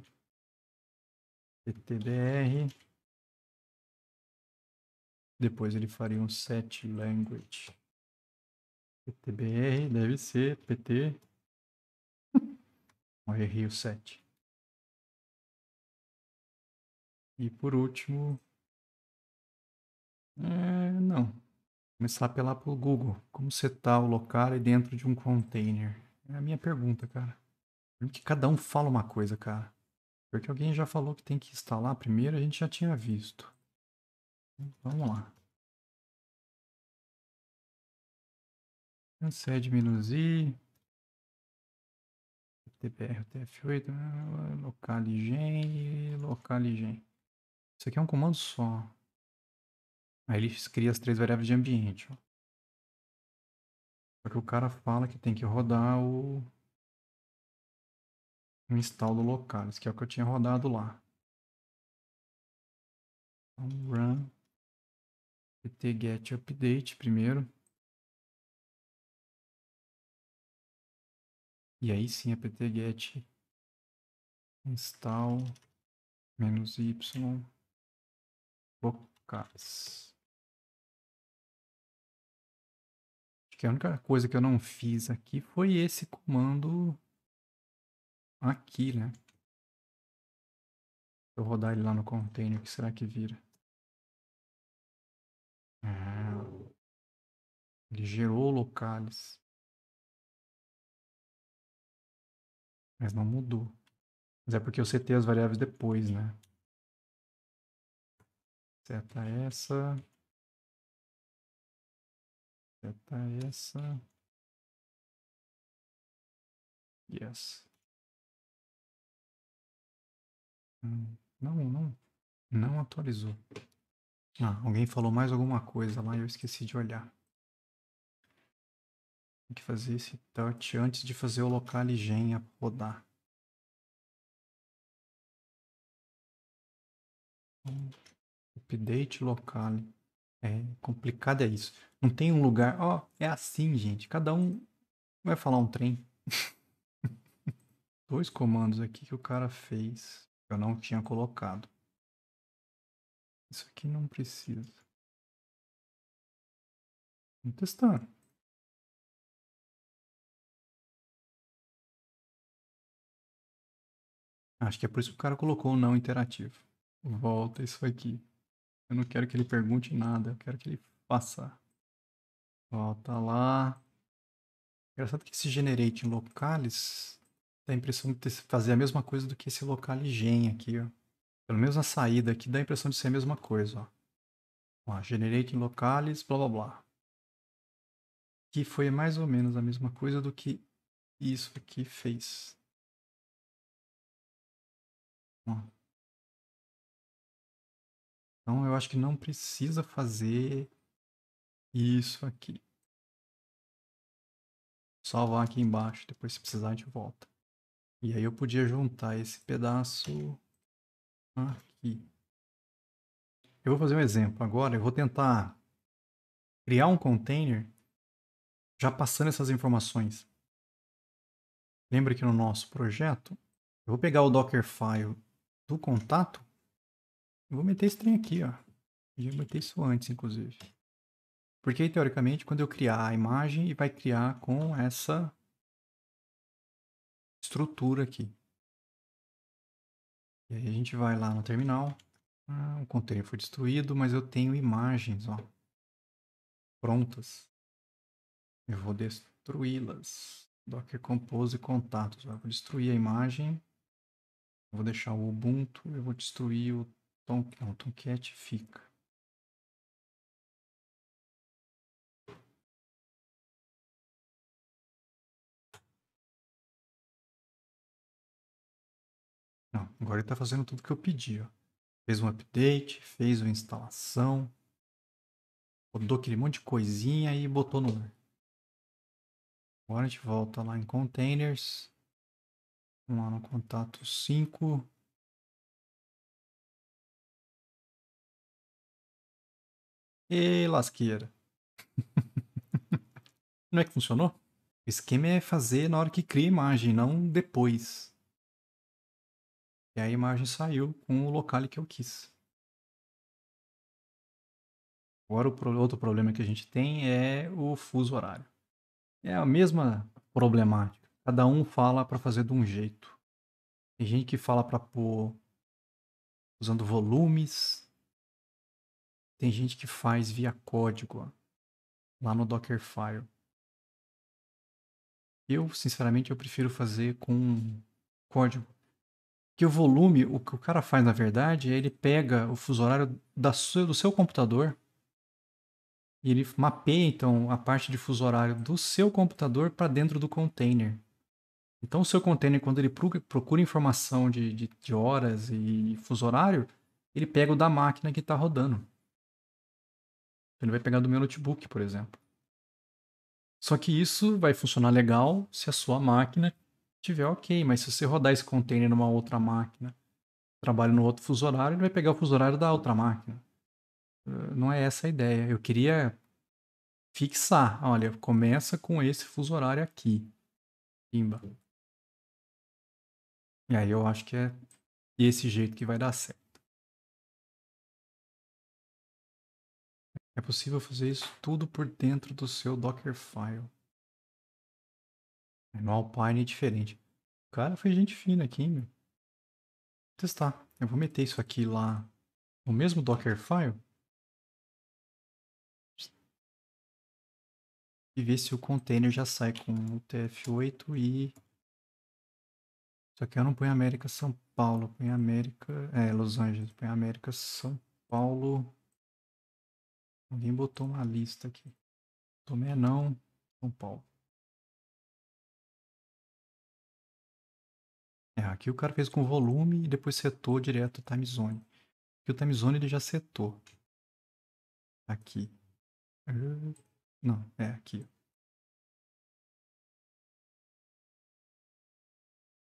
[SPEAKER 2] ptbr depois ele faria um set language. PTBR deve ser PT. Eu errei o set. E por último. É, não. Vou começar pela o Google. Como
[SPEAKER 1] setar o local dentro de um container? É a minha pergunta, cara. Porque cada um
[SPEAKER 2] fala uma coisa, cara. Porque alguém já falou que tem que instalar primeiro, a gente já tinha visto. Vamos lá. Cancel, diminuir. tpr
[SPEAKER 1] TF8, localigen e localigen. Isso aqui é um comando
[SPEAKER 2] só. Aí ele cria as três variáveis de ambiente. Ó. Só que o cara fala que tem que rodar o, o install do locales, que é o que eu tinha rodado lá. Então, run pt get update primeiro. E aí sim a pt get install menos y bocas. Acho que a única coisa que eu não fiz aqui foi esse comando aqui, né? Vou eu rodar ele lá no container, o que será que vira? É. ele gerou locais, mas não mudou. Mas é porque eu setei as variáveis depois, né? Seta tá essa. Seta tá essa. Yes. Hum, não, não. Não atualizou. Ah, alguém falou mais alguma coisa lá e eu esqueci de olhar. Tem que fazer esse touch antes de fazer o localigen rodar. Update local. É complicado é isso. Não tem um lugar. Ó, oh, é assim,
[SPEAKER 1] gente. Cada um vai falar um trem. Dois comandos
[SPEAKER 2] aqui que o cara fez. Que eu não tinha colocado. Isso aqui não precisa. Vamos testar. Acho que é por isso que o cara colocou o não interativo. Volta isso aqui.
[SPEAKER 1] Eu não quero que ele pergunte nada, eu quero que ele faça. Volta lá. Engraçado que esse generate em locales dá a impressão de fazer a mesma coisa do que esse locale gen aqui, ó. Pelo menos na saída aqui dá a impressão de ser a mesma coisa. Ó. Ó, generate em locales, blá blá blá. Que
[SPEAKER 2] foi mais ou menos a mesma coisa do que isso aqui fez. Ó. Então eu acho que não precisa fazer isso aqui.
[SPEAKER 1] Salvar aqui embaixo, depois se precisar a gente volta. E aí eu podia juntar esse pedaço Aqui. Eu vou fazer um exemplo agora. Eu vou tentar criar um container já passando essas informações. Lembra que no nosso projeto, eu vou pegar o Dockerfile do contato e vou meter esse trem aqui, ó. Eu já botei isso antes, inclusive. Porque, teoricamente, quando eu criar a imagem,
[SPEAKER 2] ele vai criar com essa estrutura aqui. E aí a gente vai lá no terminal. Ah, o container foi destruído, mas eu tenho imagens, ó. Prontas.
[SPEAKER 1] Eu vou destruí-las. Docker Compose contatos. Eu vou destruir a imagem.
[SPEAKER 2] Vou deixar o Ubuntu. Eu vou destruir o Tomcat. Não, o Tomcat fica. Não, agora ele está fazendo tudo que eu pedi. Ó. Fez um update, fez uma
[SPEAKER 1] instalação, rodou aquele monte de coisinha e botou no ar.
[SPEAKER 2] Agora a gente volta lá em containers. Vamos lá no contato 5. E lasqueira.
[SPEAKER 1] como é que funcionou? O esquema é fazer na hora que cria a imagem, não depois.
[SPEAKER 2] E a imagem saiu com o local que eu quis. Agora, o outro problema que a gente tem é o fuso horário.
[SPEAKER 1] É a mesma problemática. Cada um fala para fazer de um jeito. Tem gente que fala para pôr usando volumes. Tem gente que faz via código lá no Dockerfile. Eu, sinceramente, eu prefiro fazer com código que o volume, o que o cara faz na verdade, é ele pega o fuso horário da do seu computador e ele mapeia então a parte de fuso horário do seu computador para dentro do container. Então o seu container, quando ele procura informação de, de, de horas e fuso horário, ele pega o da máquina que está rodando. Ele vai pegar do meu notebook, por exemplo. Só que isso vai funcionar legal se a sua máquina tiver ok, mas se você rodar esse container numa outra máquina, trabalho no outro fuso horário, ele vai pegar o fuso horário da outra máquina. Eh, não é essa a ideia. Eu queria fixar. Olha, começa
[SPEAKER 2] com esse fuso horário aqui. Pimba. E aí eu acho que é esse jeito que vai dar certo. É possível fazer isso tudo por dentro do seu Dockerfile. No Alpine é diferente. O cara foi gente fina aqui, meu. Vou testar. Eu vou meter isso aqui lá no mesmo Dockerfile. E ver se o container já sai com o TF8 e... Só que eu não
[SPEAKER 1] ponho América São Paulo, põe América... É, Los Angeles, põe América São Paulo...
[SPEAKER 2] Alguém botou uma lista aqui. Tomé não, São Paulo. É, aqui o cara fez com volume e depois setou direto o time zone. Aqui o time zone ele já setou. Aqui. Não, é aqui.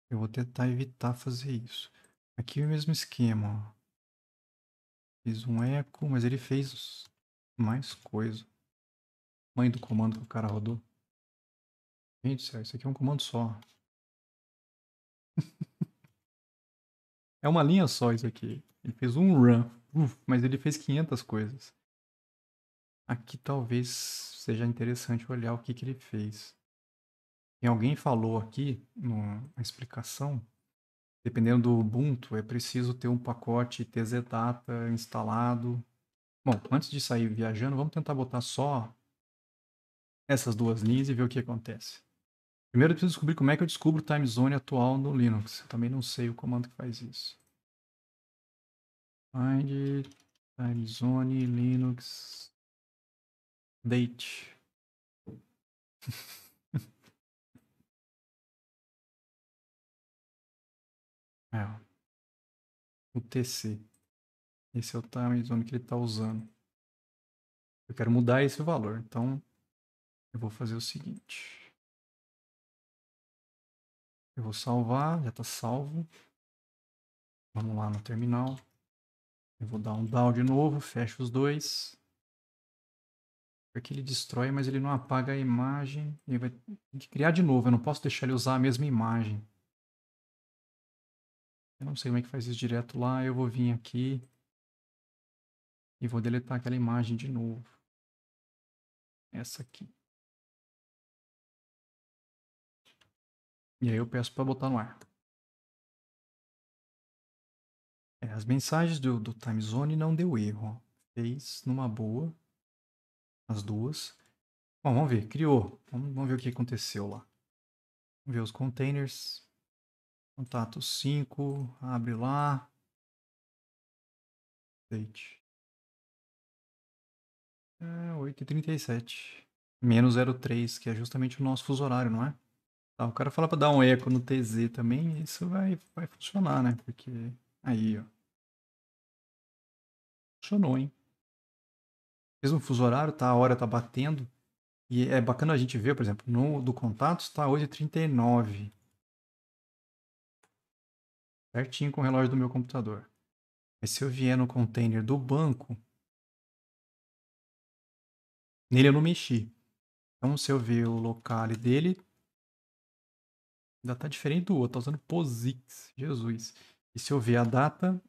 [SPEAKER 2] Eu vou tentar evitar fazer isso. Aqui o mesmo esquema. Ó. Fiz um eco, mas ele fez mais coisa. Mãe do comando que o cara rodou. Gente, isso aqui é um comando só
[SPEAKER 1] é uma linha só isso aqui. Ele fez um run, uf, mas ele fez 500 coisas. Aqui talvez seja interessante olhar o que, que ele fez. E alguém falou aqui, na explicação, dependendo do Ubuntu, é preciso ter um pacote TZData instalado. Bom, antes de sair viajando, vamos tentar botar só essas duas linhas e ver o que acontece. Primeiro eu preciso descobrir como é que eu descubro o time zone atual no Linux. Eu também
[SPEAKER 2] não sei o comando que faz isso. Find time zone Linux date. é, o TC. Esse é o time zone que ele está usando. Eu quero mudar esse valor, então eu vou fazer o seguinte. Eu vou salvar, já está salvo. Vamos lá no terminal. Eu vou dar um down de novo,
[SPEAKER 1] fecho os dois. Porque ele destrói, mas ele não apaga a imagem. Ele vai ter que criar de novo, eu não posso deixar ele usar a mesma imagem.
[SPEAKER 2] Eu não sei como é que faz isso direto lá, eu vou vir aqui. E vou deletar aquela imagem de novo. Essa aqui. E aí eu peço para botar no ar. É, as mensagens do, do Time Zone não deu erro. Fez numa boa. As duas. Bom, vamos ver. Criou.
[SPEAKER 1] Vamos, vamos ver o que aconteceu lá. Vamos ver os containers. Contato
[SPEAKER 2] 5. Abre lá. Date. É 8h37. Menos 03,
[SPEAKER 1] que é justamente o nosso fuso horário, não é? Tá, o cara fala pra dar um eco no TZ também, isso vai, vai funcionar, né? Porque. Aí, ó. Funcionou, hein? Mesmo fuso horário, tá? A hora tá batendo. E é bacana a gente ver, por exemplo, no do contatos tá hoje 39.
[SPEAKER 2] Certinho com o relógio do meu computador. Mas se eu vier no container do banco, nele eu não mexi. Então, se eu ver o locale dele, Ainda tá diferente do outro, tá usando POSIX.
[SPEAKER 1] Jesus. E se eu ver a data,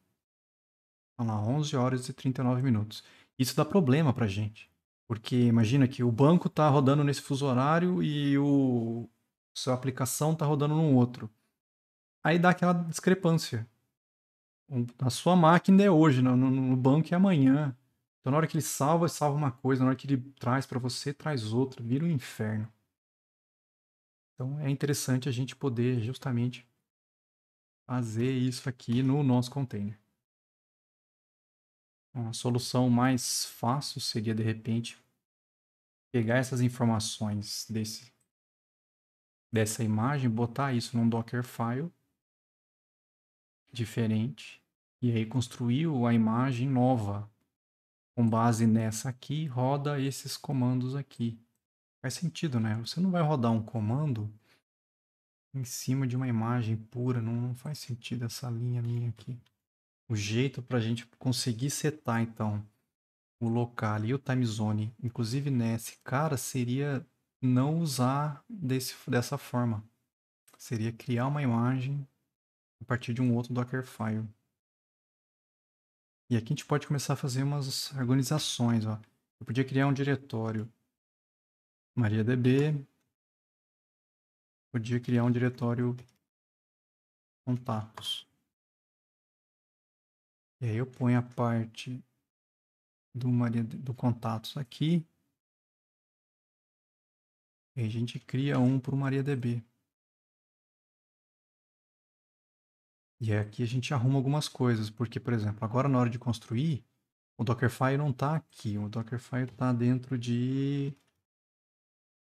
[SPEAKER 1] olha lá, 11 horas e 39 minutos. Isso dá problema pra gente. Porque imagina que o banco tá rodando nesse fuso horário e o sua aplicação tá rodando no outro. Aí dá aquela discrepância. Na sua máquina é hoje, no, no banco é amanhã. Então na hora que ele salva, salva uma coisa, na hora que ele traz para você, traz outra, vira um inferno.
[SPEAKER 2] Então é interessante a gente poder justamente fazer isso aqui no nosso container. Então, a solução
[SPEAKER 1] mais fácil seria, de repente, pegar essas informações desse, dessa imagem, botar isso num Dockerfile diferente e aí construir a imagem nova. Com base nessa aqui, roda esses comandos aqui. Faz sentido, né? Você não vai rodar um comando em cima de uma imagem pura, não, não faz sentido essa linha minha aqui. O jeito para a gente conseguir setar, então, o local e o time zone, inclusive nesse cara, seria não usar desse, dessa forma. Seria criar uma imagem a partir de um outro Dockerfile. E aqui a gente pode começar a fazer umas organizações. Ó. Eu podia criar um diretório MariaDB.
[SPEAKER 2] Podia criar um diretório contatos. E aí eu ponho a parte do, Maria, do contatos aqui. E a gente cria um para o MariaDB. E é
[SPEAKER 1] aqui a gente arruma algumas coisas, porque, por exemplo, agora na hora de construir, o Dockerfile
[SPEAKER 2] não está aqui, o Dockerfile está dentro de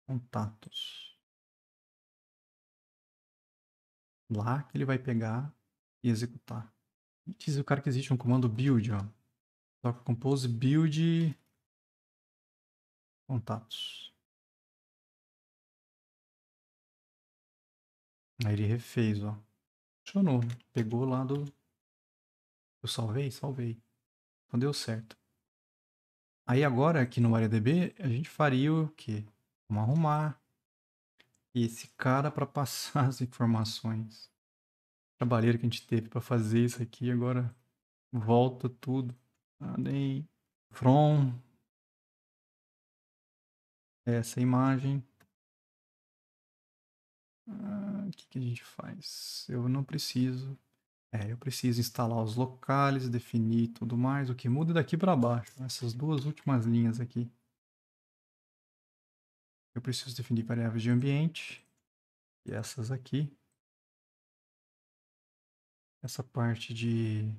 [SPEAKER 2] contatos. Lá que ele vai pegar e executar. E diz o cara que existe um comando build, ó. Toca compose build contatos. Aí ele refez, ó. Funcionou. Pegou lá do. Eu salvei? Salvei. Então deu certo.
[SPEAKER 1] Aí agora, aqui no MariaDB a gente faria o quê? Vamos arrumar esse cara para passar as informações. Trabalheiro que a gente teve para fazer isso aqui, agora volta tudo. Mandei
[SPEAKER 2] from essa imagem. Ah, o ah, que, que a gente faz? Eu não preciso.
[SPEAKER 1] É, eu preciso instalar os locais, definir tudo mais. O que muda é daqui para baixo?
[SPEAKER 2] Essas duas últimas linhas aqui eu preciso definir variáveis de ambiente, e essas aqui. Essa parte de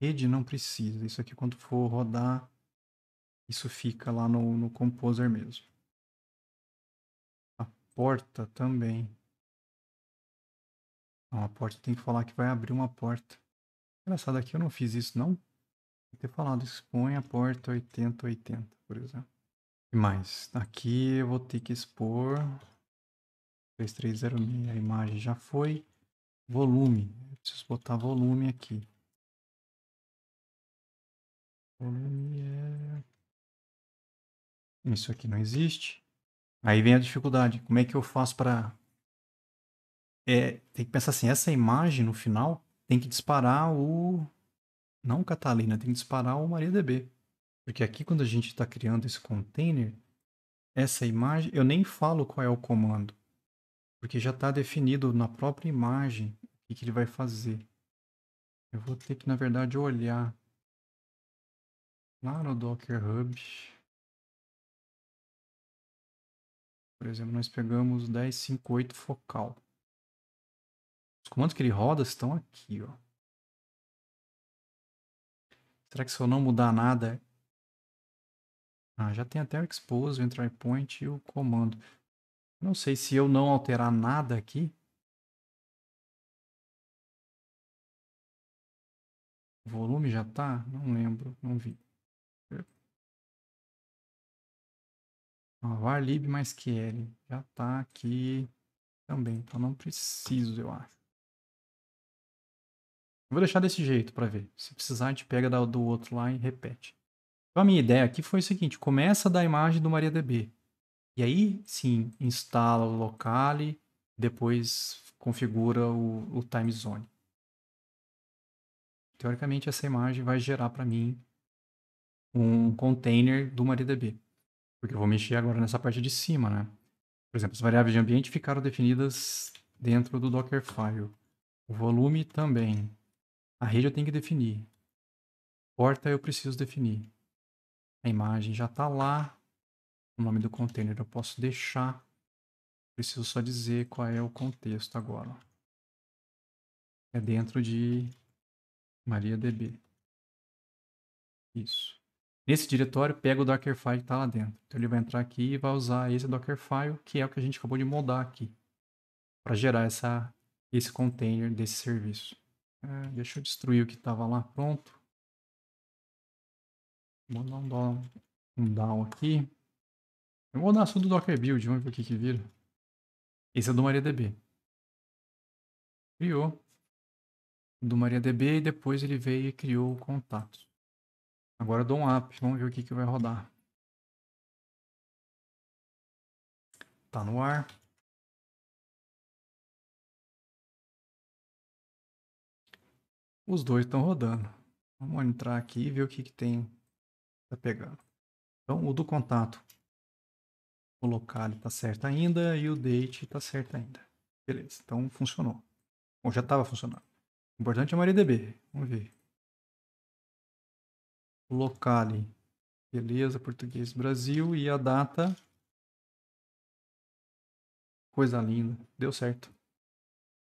[SPEAKER 2] rede não precisa, isso aqui quando for rodar, isso fica lá no, no Composer mesmo. A porta também. Não, a porta tem que falar que vai abrir uma porta. Engraçado aqui eu não fiz isso não. Tem
[SPEAKER 1] que ter falado, expõe a porta 8080, por exemplo que mais? Aqui eu vou ter que expor 3306, a imagem já foi.
[SPEAKER 2] Volume, eu preciso botar volume aqui. Volume é... Isso aqui não existe.
[SPEAKER 1] Aí vem a dificuldade. Como é que eu faço para... É, tem que pensar assim, essa imagem no final tem que disparar o... Não Catalina, tem que disparar o MariaDB. Porque aqui quando a gente está criando esse container, essa imagem, eu nem falo qual é o comando, porque já está definido na própria imagem
[SPEAKER 2] o que ele vai fazer. Eu vou ter que, na verdade, olhar lá no Docker Hub. Por exemplo, nós pegamos 1058 focal. Os comandos que ele roda estão aqui, ó. Será que se
[SPEAKER 1] eu não mudar nada, ah, já tem até o expose, o entry point e o
[SPEAKER 2] comando. Não sei se eu não alterar nada aqui. O volume já tá? Não lembro, não vi. Ah, varlib mais QL. Já tá aqui também, então não preciso, eu acho.
[SPEAKER 1] Vou deixar desse jeito para ver. Se precisar, a gente pega do outro lá e repete. Então a minha ideia aqui foi o seguinte, começa da imagem do MariaDB. E aí, sim, instala o locale, depois configura o, o time zone. Teoricamente, essa imagem vai gerar para mim um container do MariaDB. Porque eu vou mexer agora nessa parte de cima, né? Por exemplo, as variáveis de ambiente ficaram definidas dentro do Dockerfile. O volume também. A rede eu tenho que definir. Porta eu preciso definir. A imagem já está lá. O nome do container eu posso
[SPEAKER 2] deixar. Preciso só dizer qual é o contexto agora. É dentro de MariaDB.
[SPEAKER 1] Isso. Nesse diretório, pega o Dockerfile que está lá dentro. Então ele vai entrar aqui e vai usar esse Dockerfile, que é o que a gente acabou de moldar aqui, para gerar essa, esse container desse serviço. É, deixa eu destruir o que estava lá, pronto.
[SPEAKER 2] Vou dar um down, um down aqui. Eu vou dar assunto do Docker Build, vamos ver o que que vira. Esse é do MariaDB. Criou do MariaDB e depois ele veio e criou o contato. Agora dou um up, vamos ver o que, que vai rodar. Tá no ar. Os dois estão rodando. Vamos entrar aqui e ver o que, que tem Tá pegando. Então, o do contato. O
[SPEAKER 1] local está certo ainda e o date está certo ainda. Beleza, então funcionou. Bom, já estava funcionando. O importante é o MariaDB. Vamos ver. O local. Beleza, português Brasil. E a data. Coisa linda. Deu certo.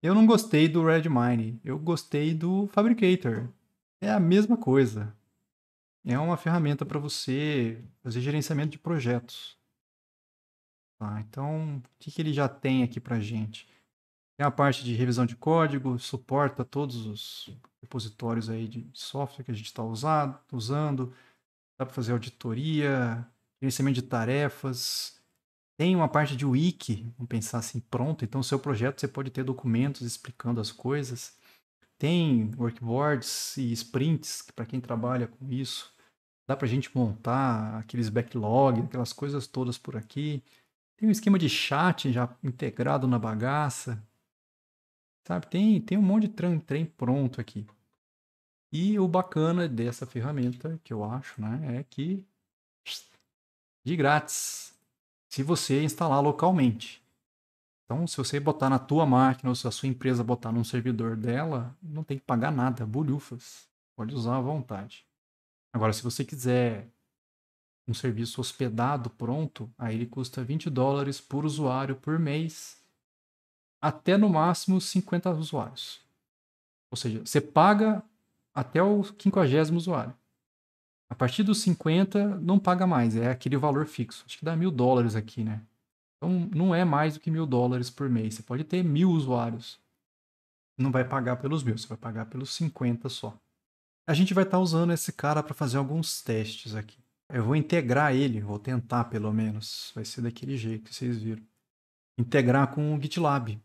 [SPEAKER 1] Eu não gostei do Redmine. Eu gostei do Fabricator. É a mesma coisa é uma ferramenta para você fazer gerenciamento de projetos. Tá, então, o que, que ele já tem aqui para gente? Tem a parte de revisão de código, suporta todos os repositórios aí de software que a gente está usando, dá para fazer auditoria, gerenciamento de tarefas. Tem uma parte de wiki, vamos pensar assim, pronto. Então, seu projeto você pode ter documentos explicando as coisas. Tem workboards e sprints, para quem trabalha com isso, dá para a gente montar aqueles backlog, aquelas coisas todas por aqui. Tem um esquema de chat já integrado na bagaça. Sabe, tem, tem um monte de trem, trem pronto aqui. E o bacana dessa ferramenta, que eu acho, né, é que de grátis, se você instalar localmente. Então, se você botar na tua máquina ou se a sua empresa botar num servidor dela, não tem que pagar nada, bolhufas. Pode usar à vontade. Agora, se você quiser um serviço hospedado pronto, aí ele custa 20 dólares por usuário por mês, até no máximo 50 usuários. Ou seja, você paga até o 50 usuário. A partir dos 50, não paga mais, é aquele valor fixo. Acho que dá mil dólares aqui, né? Então, não é mais do que mil dólares por mês. Você pode ter mil usuários. Não vai pagar pelos mil, você vai pagar pelos 50 só. A gente vai estar tá usando esse cara para fazer alguns testes aqui. Eu vou integrar ele, vou tentar pelo menos. Vai ser daquele jeito que vocês viram. Integrar com o GitLab.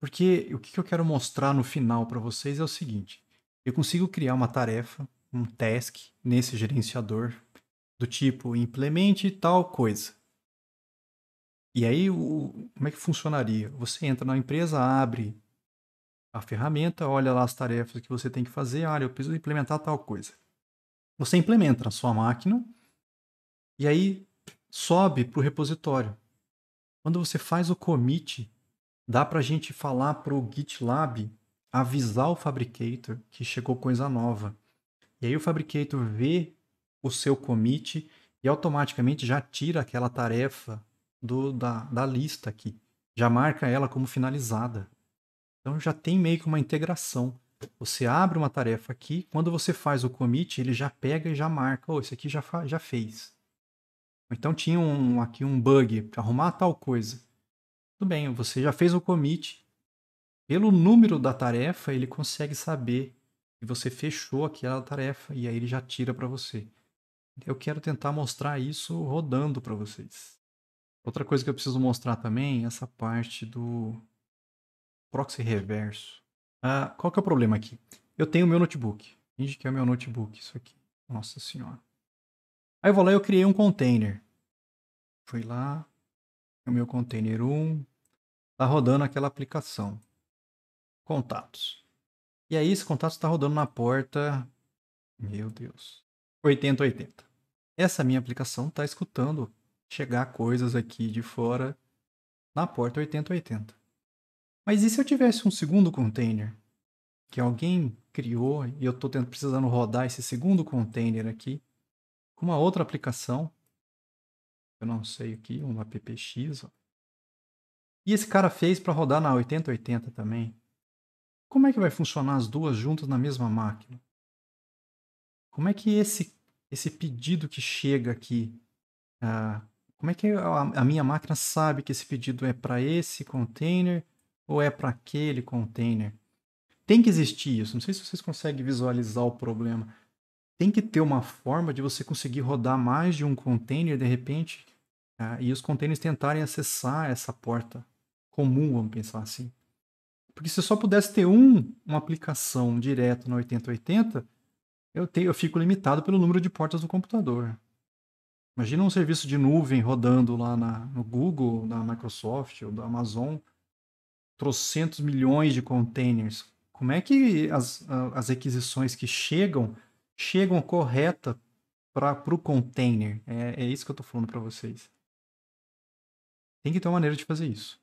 [SPEAKER 1] Porque o que eu quero mostrar no final para vocês é o seguinte: eu consigo criar uma tarefa, um task nesse gerenciador do tipo implemente tal coisa. E aí, o, como é que funcionaria? Você entra na empresa, abre a ferramenta, olha lá as tarefas que você tem que fazer, ah, eu preciso implementar tal coisa. Você implementa na sua máquina e aí sobe para o repositório. Quando você faz o commit, dá para a gente falar para o GitLab avisar o Fabricator que chegou coisa nova. E aí o Fabricator vê o seu commit e automaticamente já tira aquela tarefa do, da, da lista aqui. Já marca ela como finalizada. Então já tem meio que uma integração. Você abre uma tarefa aqui, quando você faz o commit, ele já pega e já marca, oh, isso aqui já, já fez. Então tinha um, aqui um bug, para arrumar tal coisa. Tudo bem, você já fez o commit. Pelo número da tarefa, ele consegue saber que você fechou aquela tarefa e aí ele já tira para você. Eu quero tentar mostrar isso rodando para vocês. Outra coisa que eu preciso mostrar também é essa parte do proxy reverso. Ah, qual que é o problema aqui? Eu tenho o meu notebook. Finge que é o meu notebook, isso aqui. Nossa senhora. Aí eu vou lá e eu criei um container. Fui lá, é o meu container 1, Está rodando aquela aplicação. Contatos. E aí esse contato está rodando na porta, meu Deus, 8080. Essa minha aplicação está escutando chegar coisas aqui de fora na porta 8080. Mas e se eu tivesse um segundo container? Que alguém criou e eu estou precisando rodar esse segundo container aqui com uma outra aplicação. Eu não sei aqui, um appx. Ó. E esse cara fez para rodar na 8080 também. Como é que vai funcionar as duas juntas na mesma máquina? Como é que esse, esse pedido que chega aqui ah, como é que a, minha máquina sabe que esse pedido é para esse container ou é para aquele container? Tem que existir isso. Não sei se vocês conseguem visualizar o problema. Tem que ter uma forma de você conseguir rodar mais de um container de repente uh, e os containers tentarem acessar essa porta comum, vamos pensar assim. Porque se eu só pudesse ter um, uma aplicação direto na 8080, eu, tenho, eu fico limitado pelo número de portas do computador. Imagina um serviço de nuvem rodando lá na, no Google, da Microsoft ou da Amazon trocentos milhões de containers. Como é que as, as requisições que chegam, chegam correta para o container? É, é isso que eu estou falando para vocês. Tem que ter uma maneira de fazer isso.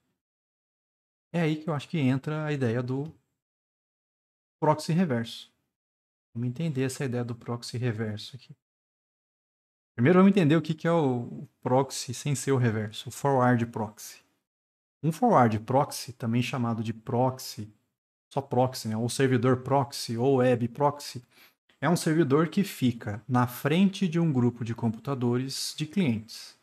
[SPEAKER 1] É aí que eu acho que entra a ideia do proxy reverso. Vamos entender essa ideia do proxy reverso aqui. Primeiro vamos entender o que é o proxy sem ser o reverso, o forward proxy. Um forward proxy, também chamado de proxy, só proxy, né? ou servidor proxy, ou web proxy, é um servidor que fica na frente de um grupo de computadores de clientes.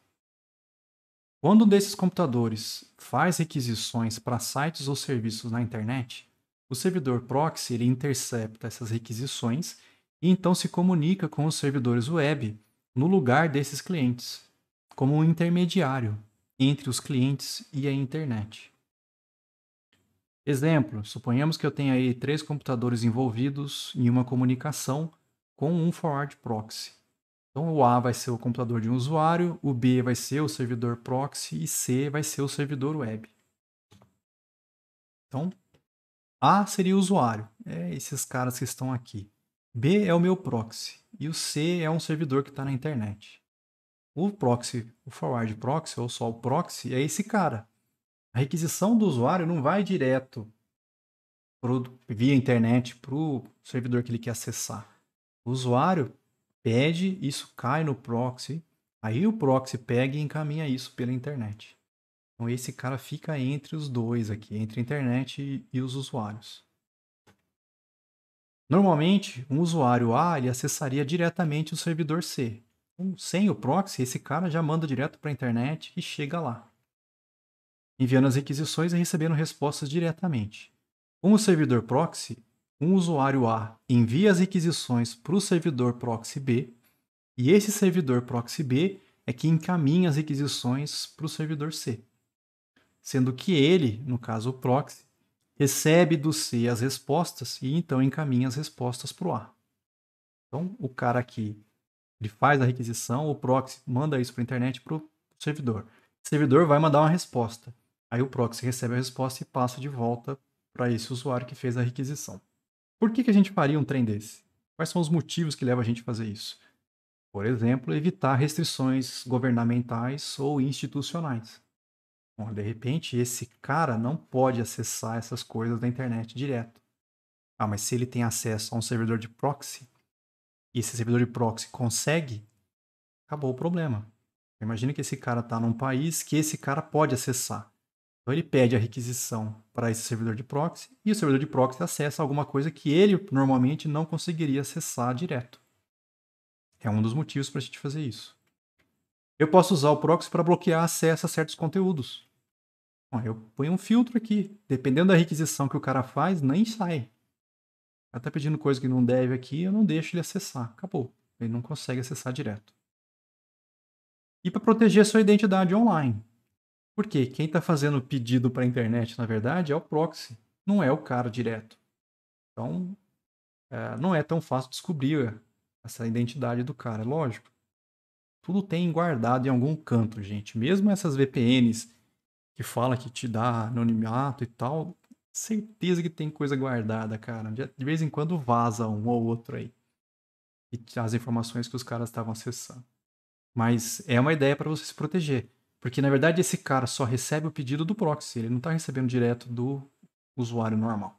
[SPEAKER 1] Quando um desses computadores faz requisições para sites ou serviços na internet, o servidor proxy ele intercepta essas requisições e então se comunica com os servidores web no lugar desses clientes, como um intermediário entre os clientes e a internet. Exemplo: suponhamos que eu tenha aí três computadores envolvidos em uma comunicação com um forward proxy. Então, o A vai ser o computador de um usuário, o B vai ser o servidor proxy e C vai ser o servidor web. Então, A seria o usuário, é esses caras que estão aqui. B é o meu proxy e o C é um servidor que está na internet. O proxy, o forward proxy ou só o proxy é esse cara. A requisição do usuário não vai direto pro, via internet para o servidor que ele quer acessar. O usuário pede, isso cai no proxy, aí o proxy pega e encaminha isso pela internet. Então esse cara fica entre os dois aqui, entre a internet e, e os usuários. Normalmente, um usuário A ele acessaria diretamente o servidor C, sem o proxy, esse cara já manda direto para a internet e chega lá, enviando as requisições e recebendo respostas diretamente. Com o servidor proxy, um usuário A envia as requisições para o servidor proxy B, e esse servidor proxy B é que encaminha as requisições para o servidor C. Sendo que ele, no caso o proxy, recebe do C as respostas e então encaminha as respostas para o A. Então, o cara aqui ele faz a requisição, o proxy manda isso para a internet para o servidor. O servidor vai mandar uma resposta. Aí o proxy recebe a resposta e passa de volta para esse usuário que fez a requisição. Por que, que a gente faria um trem desse? Quais são os motivos que levam a gente a fazer isso? Por exemplo, evitar restrições governamentais ou institucionais. Bom, de repente, esse cara não pode acessar essas coisas da internet direto. Ah, mas se ele tem acesso a um servidor de proxy, e esse servidor de proxy consegue, acabou o problema. Imagina que esse cara está num país que esse cara pode acessar. Então ele pede a requisição para esse servidor de proxy e o servidor de proxy acessa alguma coisa que ele normalmente não conseguiria acessar direto. É um dos motivos para a gente fazer isso. Eu posso usar o proxy para bloquear acesso a certos conteúdos. Bom, eu ponho um filtro aqui. Dependendo da requisição que o cara faz, nem sai. Ela tá pedindo coisa que não deve aqui, eu não deixo ele acessar. Acabou. Ele não consegue acessar direto. E para proteger sua identidade online. Por quê? Quem está fazendo o pedido para a internet, na verdade, é o proxy, não é o cara direto. Então, é, não é tão fácil descobrir é, essa identidade do cara, é lógico. Tudo tem guardado em algum canto, gente. Mesmo essas VPNs que fala que te dá anonimato e tal, Certeza que tem coisa guardada, cara. De vez em quando vaza um ou outro aí. E as informações que os caras estavam acessando. Mas é uma ideia para você se proteger. Porque, na verdade, esse cara só recebe o pedido do proxy. Ele não está recebendo direto do usuário normal.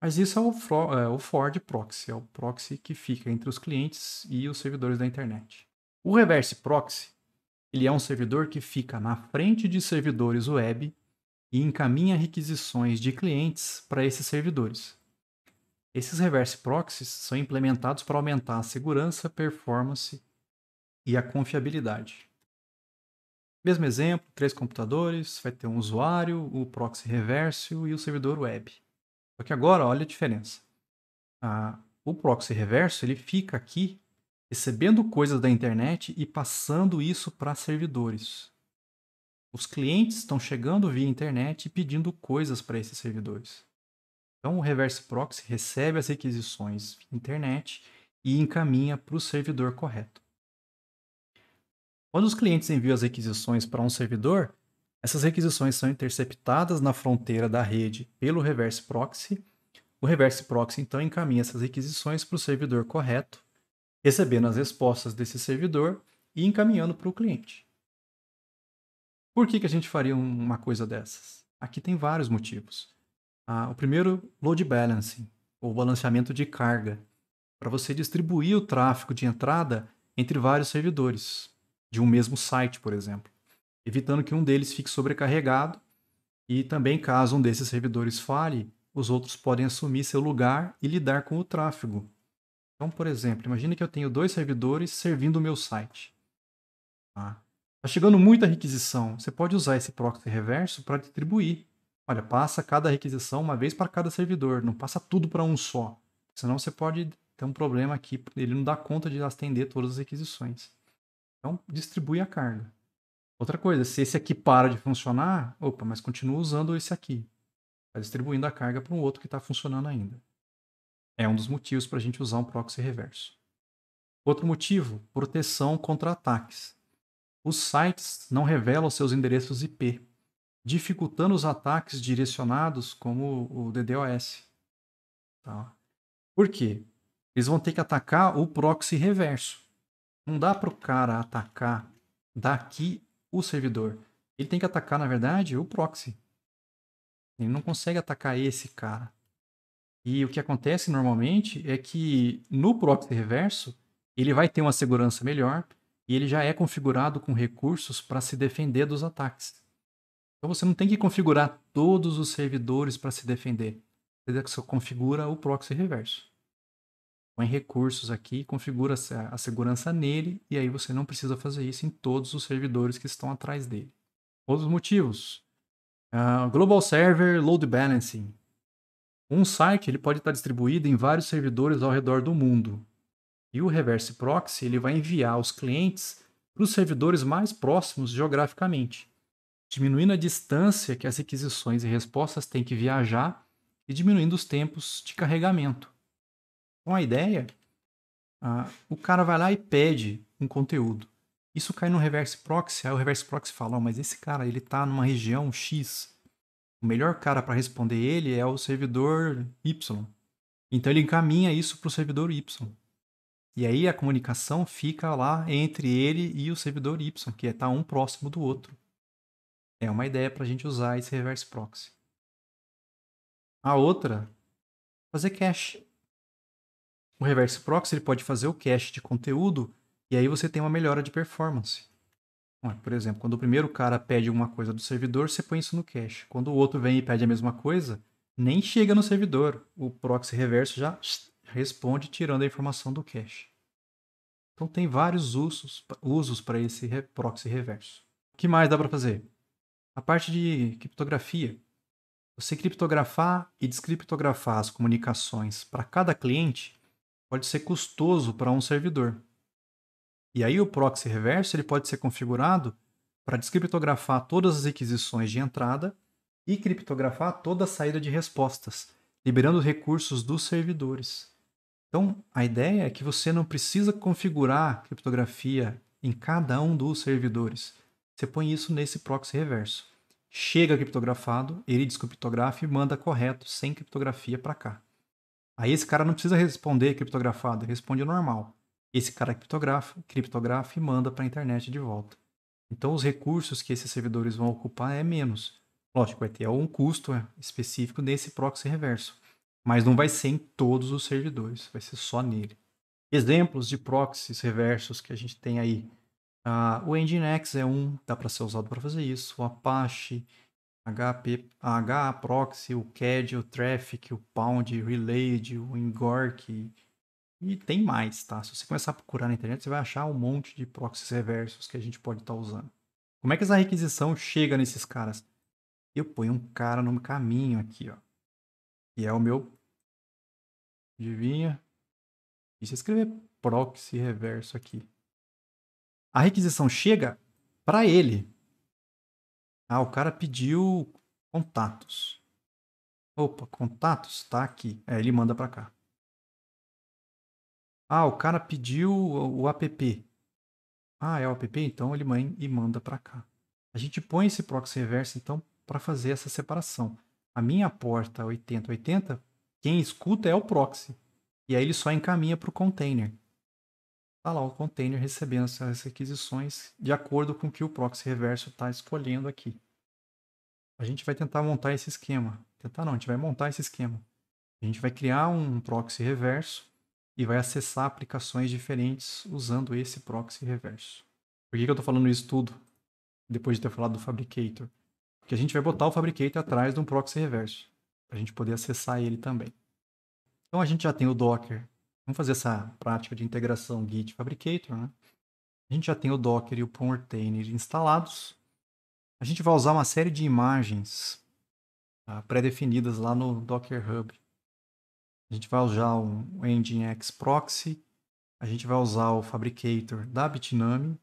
[SPEAKER 1] Mas isso é o, é o Ford Proxy. É o proxy que fica entre os clientes e os servidores da internet. O Reverse Proxy ele é um servidor que fica na frente de servidores web e encaminha requisições de clientes para esses servidores. Esses reverse proxies são implementados para aumentar a segurança, performance e a confiabilidade. Mesmo exemplo, três computadores, vai ter um usuário, o proxy reverso e o servidor web. Só que agora, olha a diferença. Ah, o proxy reverso ele fica aqui recebendo coisas da internet e passando isso para servidores. Os clientes estão chegando via internet e pedindo coisas para esses servidores. Então, o reverse proxy recebe as requisições via internet e encaminha para o servidor correto. Quando os clientes enviam as requisições para um servidor, essas requisições são interceptadas na fronteira da rede pelo reverse proxy. O reverse proxy então encaminha essas requisições para o servidor correto, recebendo as respostas desse servidor e encaminhando para o cliente. Por que, que a gente faria uma coisa dessas? Aqui tem vários motivos. Ah, o primeiro, load balancing, ou balanceamento de carga, para você distribuir o tráfego de entrada entre vários servidores, de um mesmo site, por exemplo, evitando que um deles fique sobrecarregado e também, caso um desses servidores falhe, os outros podem assumir seu lugar e lidar com o tráfego. Então, por exemplo, imagine que eu tenho dois servidores servindo o meu site. Ah, Está chegando muita requisição. Você pode usar esse proxy reverso para distribuir. Olha, passa cada requisição uma vez para cada servidor, não passa tudo para um só. Senão você pode ter um problema aqui, ele não dá conta de atender todas as requisições. Então, distribui a carga. Outra coisa, se esse aqui para de funcionar, opa, mas continua usando esse aqui. Está distribuindo a carga para um outro que está funcionando ainda. É um dos motivos para a gente usar um proxy reverso. Outro motivo, proteção contra ataques os sites não revelam seus endereços IP, dificultando os ataques direcionados como o DDoS. Tá? Por quê? Eles vão ter que atacar o proxy reverso. Não dá para o cara atacar daqui o servidor. Ele tem que atacar, na verdade, o proxy. Ele não consegue atacar esse cara. E o que acontece normalmente é que no proxy reverso, ele vai ter uma segurança melhor, e ele já é configurado com recursos para se defender dos ataques. Então você não tem que configurar todos os servidores para se defender. Você só configura o proxy reverso. Põe recursos aqui, configura a segurança nele e aí você não precisa fazer isso em todos os servidores que estão atrás dele. Outros motivos. Uh, Global Server Load Balancing. Um site ele pode estar distribuído em vários servidores ao redor do mundo. E o reverse proxy ele vai enviar os clientes para os servidores mais próximos geograficamente, diminuindo a distância que as requisições e respostas têm que viajar e diminuindo os tempos de carregamento. Então a ideia, ah, o cara vai lá e pede um conteúdo. Isso cai no reverse proxy, aí o reverse proxy fala, oh, mas esse cara ele está numa região X. O melhor cara para responder ele é o servidor Y. Então ele encaminha isso para o servidor Y. E aí a comunicação fica lá entre ele e o servidor Y, que está é tá um próximo do outro. É uma ideia para a gente usar esse reverse proxy. A outra, fazer cache. O reverse proxy ele pode fazer o cache de conteúdo e aí você tem uma melhora de performance. É, por exemplo, quando o primeiro cara pede uma coisa do servidor, você põe isso no cache. Quando o outro vem e pede a mesma coisa, nem chega no servidor. O proxy reverso já responde tirando a informação do cache. Então tem vários usos, usos para esse proxy reverso. O que mais dá para fazer? A parte de criptografia. Você criptografar e descriptografar as comunicações para cada cliente pode ser custoso para um servidor. E aí o proxy reverso ele pode ser configurado para descriptografar todas as requisições de entrada e criptografar toda a saída de respostas, liberando recursos dos servidores. Então, a ideia é que você não precisa configurar criptografia em cada um dos servidores. Você põe isso nesse proxy reverso. Chega criptografado, ele descriptografa e manda correto, sem criptografia, para cá. Aí esse cara não precisa responder criptografado, responde normal. Esse cara é criptografa, criptografa e manda para a internet de volta. Então os recursos que esses servidores vão ocupar é menos. Lógico, vai ter um custo específico nesse proxy reverso mas não vai ser em todos os servidores, vai ser só nele. Exemplos de proxies reversos que a gente tem aí. Uh, o Nginx é um, dá para ser usado para fazer isso. O Apache, HP, HAProxy, Proxy, o CAD, o Traffic, o Pound, o Relayed, o Ingork e tem mais, tá? Se você começar a procurar na internet, você vai achar um monte de proxies reversos que a gente pode estar tá usando. Como é que essa requisição chega nesses caras? Eu ponho um cara no caminho aqui, ó que é o meu. Adivinha? E se escrever proxy reverso aqui. A requisição chega para ele.
[SPEAKER 2] Ah, o cara pediu contatos. Opa, contatos tá aqui. É, ele manda para cá. Ah, o cara pediu
[SPEAKER 1] o app. Ah, é o app, então ele mãe e manda para cá. A gente põe esse proxy reverso então para fazer essa separação a minha porta 8080, quem escuta é o proxy. E aí ele só encaminha para o container. Está lá o container recebendo essas requisições de acordo com o que o proxy reverso está escolhendo aqui. A gente vai tentar montar esse esquema. Tentar não, a gente vai montar esse esquema. A gente vai criar um proxy reverso e vai acessar aplicações diferentes usando esse proxy reverso. Por que, que eu estou falando isso tudo depois de ter falado do Fabricator? Porque a gente vai botar o Fabricator atrás de um proxy reverso, para a gente poder acessar ele também. Então a gente já tem o Docker. Vamos fazer essa prática de integração Git Fabricator, né? A gente já tem o Docker e o Container instalados. A gente vai usar uma série de imagens tá, pré-definidas lá no Docker Hub. A gente vai usar um Nginx Proxy, a gente vai usar o Fabricator da Bitnami,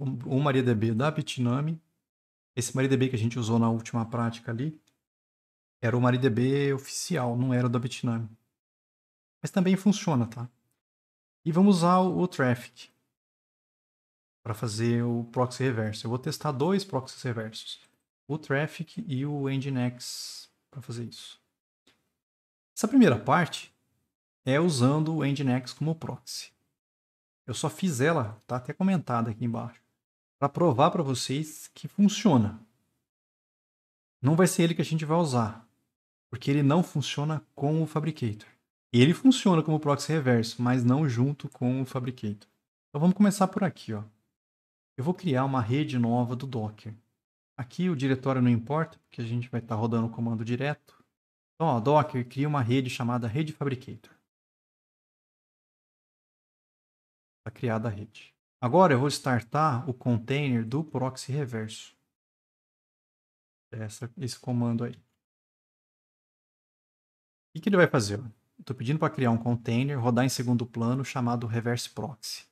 [SPEAKER 1] o MariaDB da Bitnami, esse MariaDB que a gente usou na última prática ali era o MariaDB oficial, não era o da Bitnami. Mas também funciona, tá? E vamos usar o, traffic para fazer o proxy reverso. Eu vou testar dois proxies reversos, o traffic e o nginx para fazer isso. Essa primeira parte é usando o nginx como proxy. Eu só fiz ela, tá até comentada aqui embaixo para provar para vocês que funciona. Não vai ser ele que a gente vai usar, porque ele não funciona com o Fabricator. Ele funciona como proxy reverso, mas não junto com o Fabricator. Então vamos começar por aqui. Ó. Eu vou criar uma rede nova do Docker. Aqui o diretório não importa, porque a gente vai estar tá rodando o comando direto. Então, ó, Docker cria uma rede chamada rede Fabricator.
[SPEAKER 2] Está criada a rede. Agora eu vou startar o container do proxy reverso. Essa, esse comando aí.
[SPEAKER 1] O que, que ele vai fazer? Estou pedindo para criar um container, rodar em segundo plano, chamado reverse proxy.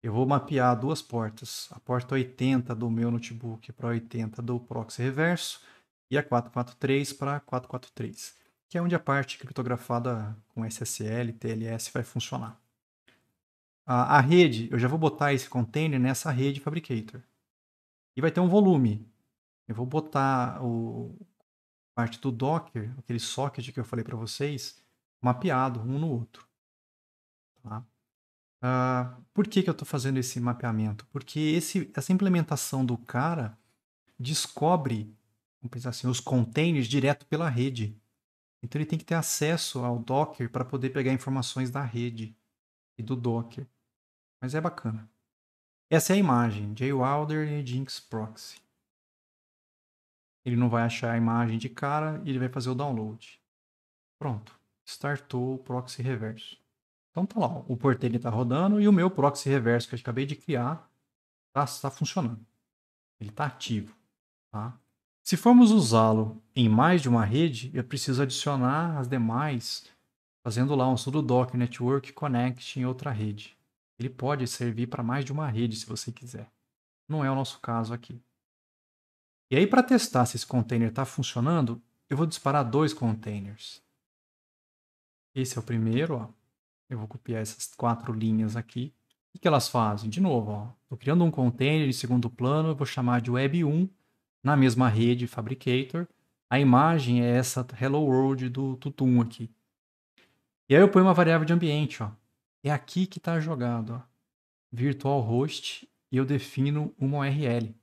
[SPEAKER 1] Eu vou mapear duas portas, a porta 80 do meu notebook para 80 do proxy reverso e a 443 para 443, que é onde a parte criptografada com SSL e TLS vai funcionar a, a rede, eu já vou botar esse container nessa rede Fabricator. E vai ter um volume. Eu vou botar o parte do Docker, aquele socket que eu falei para vocês, mapeado um no outro. Tá? Uh, por que, que eu estou fazendo esse mapeamento? Porque esse, essa implementação do cara descobre vamos pensar assim, os containers direto pela rede. Então ele tem que ter acesso ao Docker para poder pegar informações da rede e do Docker. Mas é bacana. Essa é a imagem, Jay Wilder e Jinx Proxy. Ele não vai achar a imagem de cara e ele vai fazer o download. Pronto, startou o proxy reverso. Então tá lá, o porteiro está rodando e o meu proxy reverso que eu acabei de criar está tá funcionando. Ele está ativo. Tá? Se formos usá-lo em mais de uma rede, eu preciso adicionar as demais, fazendo lá um sudo docker network connect em outra rede. Ele pode servir para mais de uma rede, se você quiser. Não é o nosso caso aqui. E aí, para testar se esse container está funcionando, eu vou disparar dois containers. Esse é o primeiro, ó. Eu vou copiar essas quatro linhas aqui. O que elas fazem? De novo, estou criando um container de segundo plano, eu vou chamar de Web1, na mesma rede Fabricator. A imagem é essa Hello World do Tutum aqui. E aí eu ponho uma variável de ambiente, ó, é aqui que está jogado. Ó. Virtual host e eu defino uma URL.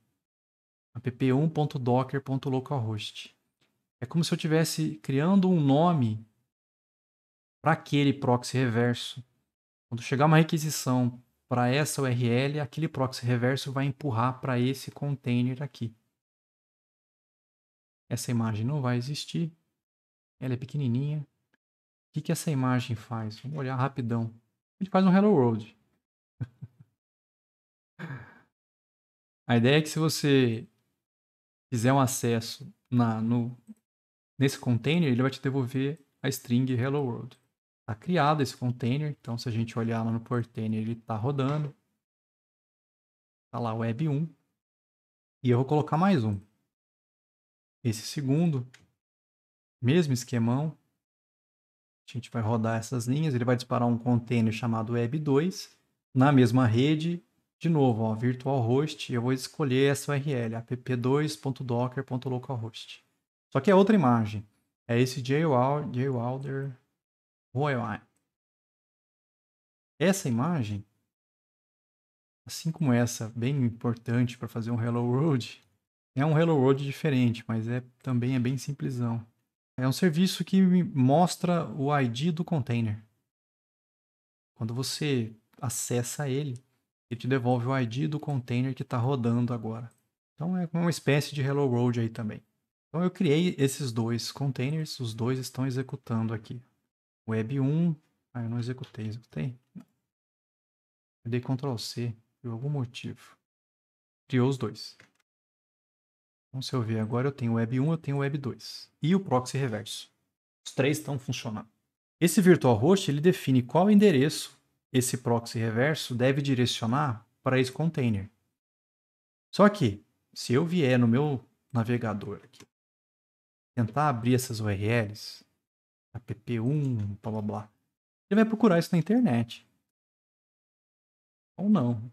[SPEAKER 1] app1.docker.localhost. É como se eu estivesse criando um nome para aquele proxy reverso. Quando chegar uma requisição para essa URL, aquele proxy reverso vai empurrar para esse container aqui. Essa imagem não vai existir. Ela é pequenininha. O que, que essa imagem faz? Vamos olhar rapidão ele faz um Hello World.
[SPEAKER 2] A ideia é que se você fizer um acesso na, no, nesse container, ele vai te
[SPEAKER 1] devolver a string Hello World. Está criado esse container, então se a gente olhar lá no portainer
[SPEAKER 2] ele está rodando. Está lá web 1. E eu vou colocar mais um. Esse segundo, mesmo esquemão,
[SPEAKER 1] a gente vai rodar essas linhas, ele vai disparar um container chamado web2 na mesma rede. De novo, ó, virtual host, eu vou escolher essa URL, app2.docker.localhost. Só que é outra imagem. É esse jailwalder Essa imagem, assim como essa, bem importante para fazer um hello world, é um hello world diferente, mas é também é bem simplesão. É um serviço que mostra o ID do container. Quando você acessa ele, ele te devolve o ID do container que está rodando agora. Então é uma espécie de Hello World aí também. Então eu criei esses dois containers, os dois estão executando aqui. Web 1, ah, eu não executei, executei? Eu dei Ctrl C por algum motivo. Criou os dois. Então, se eu ver agora, eu tenho Web 1, eu tenho Web 2 e o proxy reverso. Os três estão funcionando. Esse virtual host ele define qual endereço esse proxy reverso deve direcionar para esse container. Só que, se eu vier no meu navegador aqui, tentar abrir essas URLs, app1, blá blá blá, ele vai procurar isso na internet. Ou não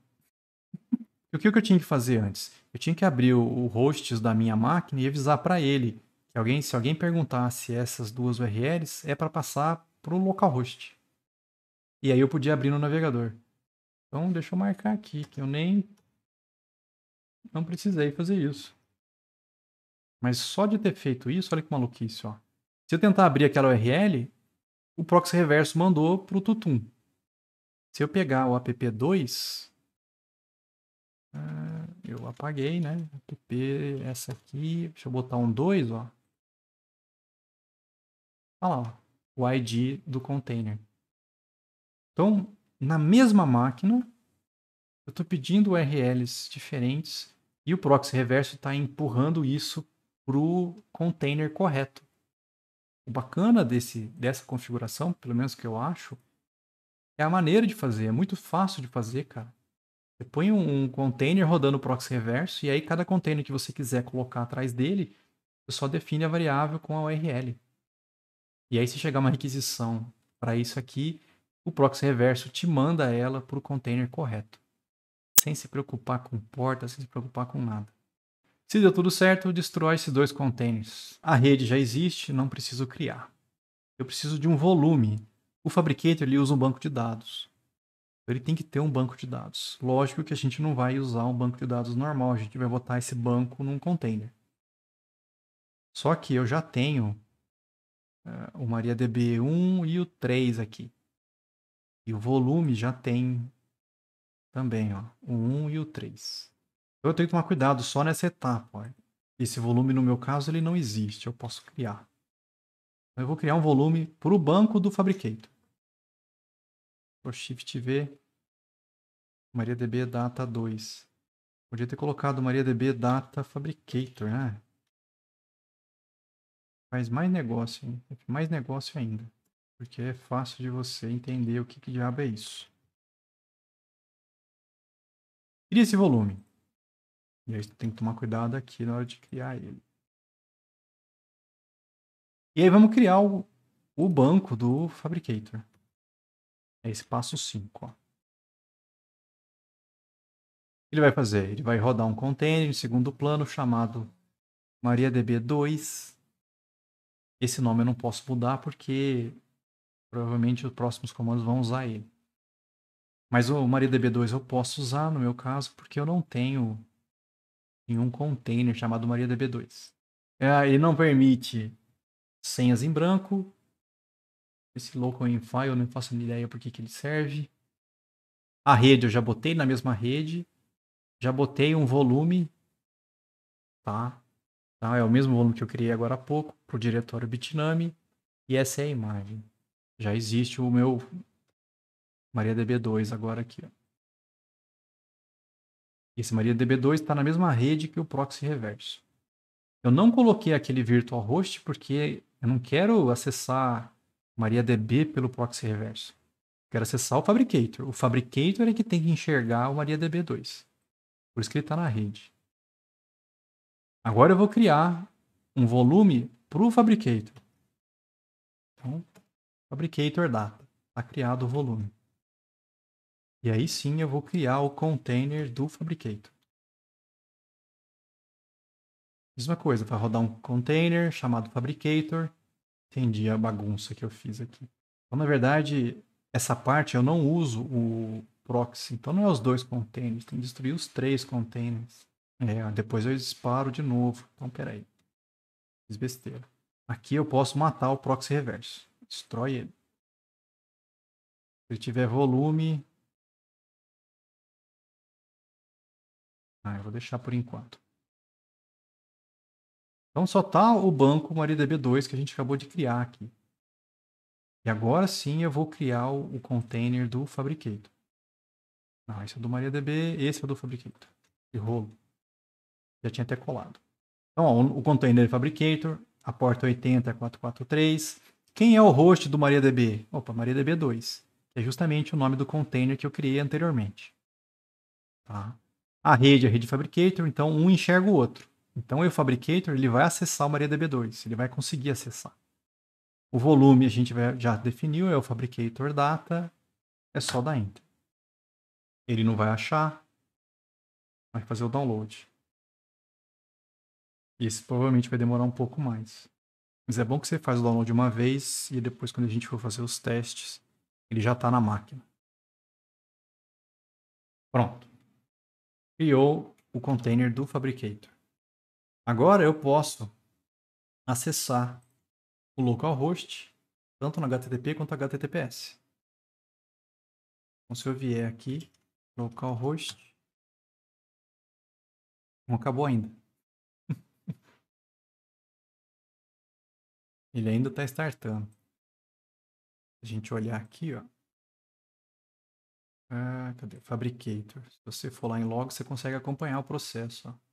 [SPEAKER 1] o que, eu tinha que fazer antes? Eu tinha que abrir o, o hosts da minha máquina e avisar para ele que alguém, se alguém perguntasse essas duas URLs, é para passar para o localhost. E aí eu podia abrir no navegador. Então deixa eu marcar aqui que eu nem não precisei fazer isso. Mas só de ter feito isso, olha que maluquice, ó. Se eu tentar abrir aquela URL, o proxy reverso mandou para o tutum. Se eu pegar o
[SPEAKER 2] app2, ah, eu apaguei, né? App, essa aqui, deixa eu botar um 2, ó.
[SPEAKER 1] Olha lá, o ID do container. Então, na mesma máquina, eu estou pedindo URLs diferentes e o proxy reverso está empurrando isso para o container correto. O bacana desse, dessa configuração, pelo menos que eu acho, é a maneira de fazer. É muito fácil de fazer, cara. Você põe um, um container rodando o proxy reverso e aí cada container que você quiser colocar atrás dele, você só define a variável com a URL. E aí se chegar uma requisição para isso aqui, o proxy reverso te manda ela para o container correto. Sem se preocupar com porta, sem se preocupar com nada. Se deu tudo certo, destrói esses dois containers. A rede já existe, não preciso criar. Eu preciso de um volume. O Fabricator ele usa um banco de dados. Então, ele tem que ter um banco de dados. Lógico que a gente não vai usar um banco de dados normal, a gente vai botar esse banco num container. Só que eu já tenho uh, o MariaDB 1 e o 3 aqui. E o volume já tem também, ó, o 1 e o 3. Então, eu tenho que tomar cuidado só nessa etapa. Ó. Esse volume, no meu caso, ele não existe, eu posso criar. Então, eu vou criar um volume para o banco do Fabricator. Shift V, MariaDB Data 2. Podia ter colocado MariaDB Data Fabricator, né? Faz mais negócio, hein? É mais negócio ainda. Porque é fácil de você entender o que, que diabo é isso.
[SPEAKER 2] Cria esse volume. E aí tem que tomar cuidado aqui na hora de criar ele. E aí vamos criar o, o banco do Fabricator. É esse passo 5. O que ele vai fazer? Ele vai rodar um container em segundo plano
[SPEAKER 1] chamado MariaDB2. Esse nome eu não posso mudar porque provavelmente os próximos comandos vão usar ele. Mas o MariaDB2 eu posso usar no meu caso porque eu não tenho nenhum container chamado MariaDB2. É, ele não permite senhas em branco, esse local em file, eu não faço ideia por que, que ele serve. A rede, eu já botei na mesma rede. Já botei um volume, tá? tá? É o mesmo volume que eu criei agora há pouco para o diretório Bitnami. E essa é a imagem. Já existe o meu MariaDB2 agora aqui. Ó. Esse MariaDB2 está na mesma rede que o proxy reverso. Eu não coloquei aquele virtual host porque eu não quero acessar MariaDB pelo proxy reverso. Quero acessar o Fabricator. O Fabricator é que tem que enxergar o MariaDB2. Por isso que ele está na rede. Agora eu vou criar um volume para o Fabricator.
[SPEAKER 2] Então, Fabricator data. Está criado o volume. E aí sim eu vou criar o container do Fabricator.
[SPEAKER 1] Mesma coisa, vai rodar um container chamado Fabricator Entendi a bagunça que eu fiz aqui. Então, na verdade, essa parte eu não uso o proxy. Então, não é os dois containers. Tem que destruir os três containers. É, depois eu disparo de novo. Então, peraí. Fiz besteira. Aqui eu posso matar o proxy
[SPEAKER 2] reverso. Destrói ele. Se ele tiver volume... Ah, eu vou deixar por enquanto. Então só está o banco MariaDB2 que a gente acabou de criar aqui.
[SPEAKER 1] E agora sim eu vou criar o container do Fabricator. Não, ah, esse é do MariaDB, esse é do Fabricator. Que rolo. Já tinha até colado. Então, ó, o container é Fabricator, a porta 80 é 443. Quem é o host do MariaDB? Opa, MariaDB2. é justamente o nome do container que eu criei anteriormente. Tá? A rede é a rede Fabricator, então um enxerga o outro. Então, o Fabricator ele vai acessar o MariaDB2, ele vai conseguir acessar. O volume a gente já definiu, é o Fabricator Data, é só dar Enter.
[SPEAKER 2] Ele não vai achar, vai fazer o download. E esse provavelmente vai demorar um pouco mais. Mas é bom que você faz o download uma vez
[SPEAKER 1] e depois quando a gente for fazer os testes, ele já está na máquina. Pronto. Criou o container do Fabricator. Agora eu posso acessar o localhost,
[SPEAKER 2] tanto no HTTP quanto no HTTPS. Então, se eu vier aqui, localhost, não acabou ainda. Ele ainda está startando. Se a gente olhar aqui, ó. Ah, cadê? Fabricator. Se você for lá em log, você consegue acompanhar o processo. Ó.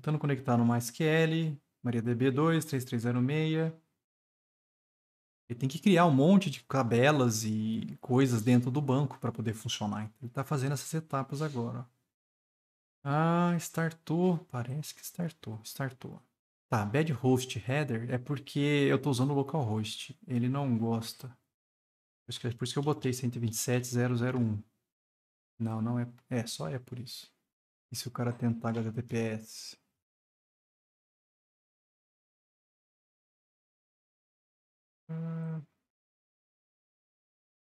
[SPEAKER 1] Tentando conectar no MySQL, MariaDB2, 3306. Ele tem que criar um monte de tabelas e coisas dentro do banco para poder funcionar. Ele está fazendo essas etapas agora. Ah, startou. Parece que startou. Startou. Tá, bad host header é porque eu estou usando o localhost. Ele não gosta. Por isso que, é por isso que eu
[SPEAKER 2] botei 127.001. Não, não é. É, só é por isso. E se o cara tentar HTTPS?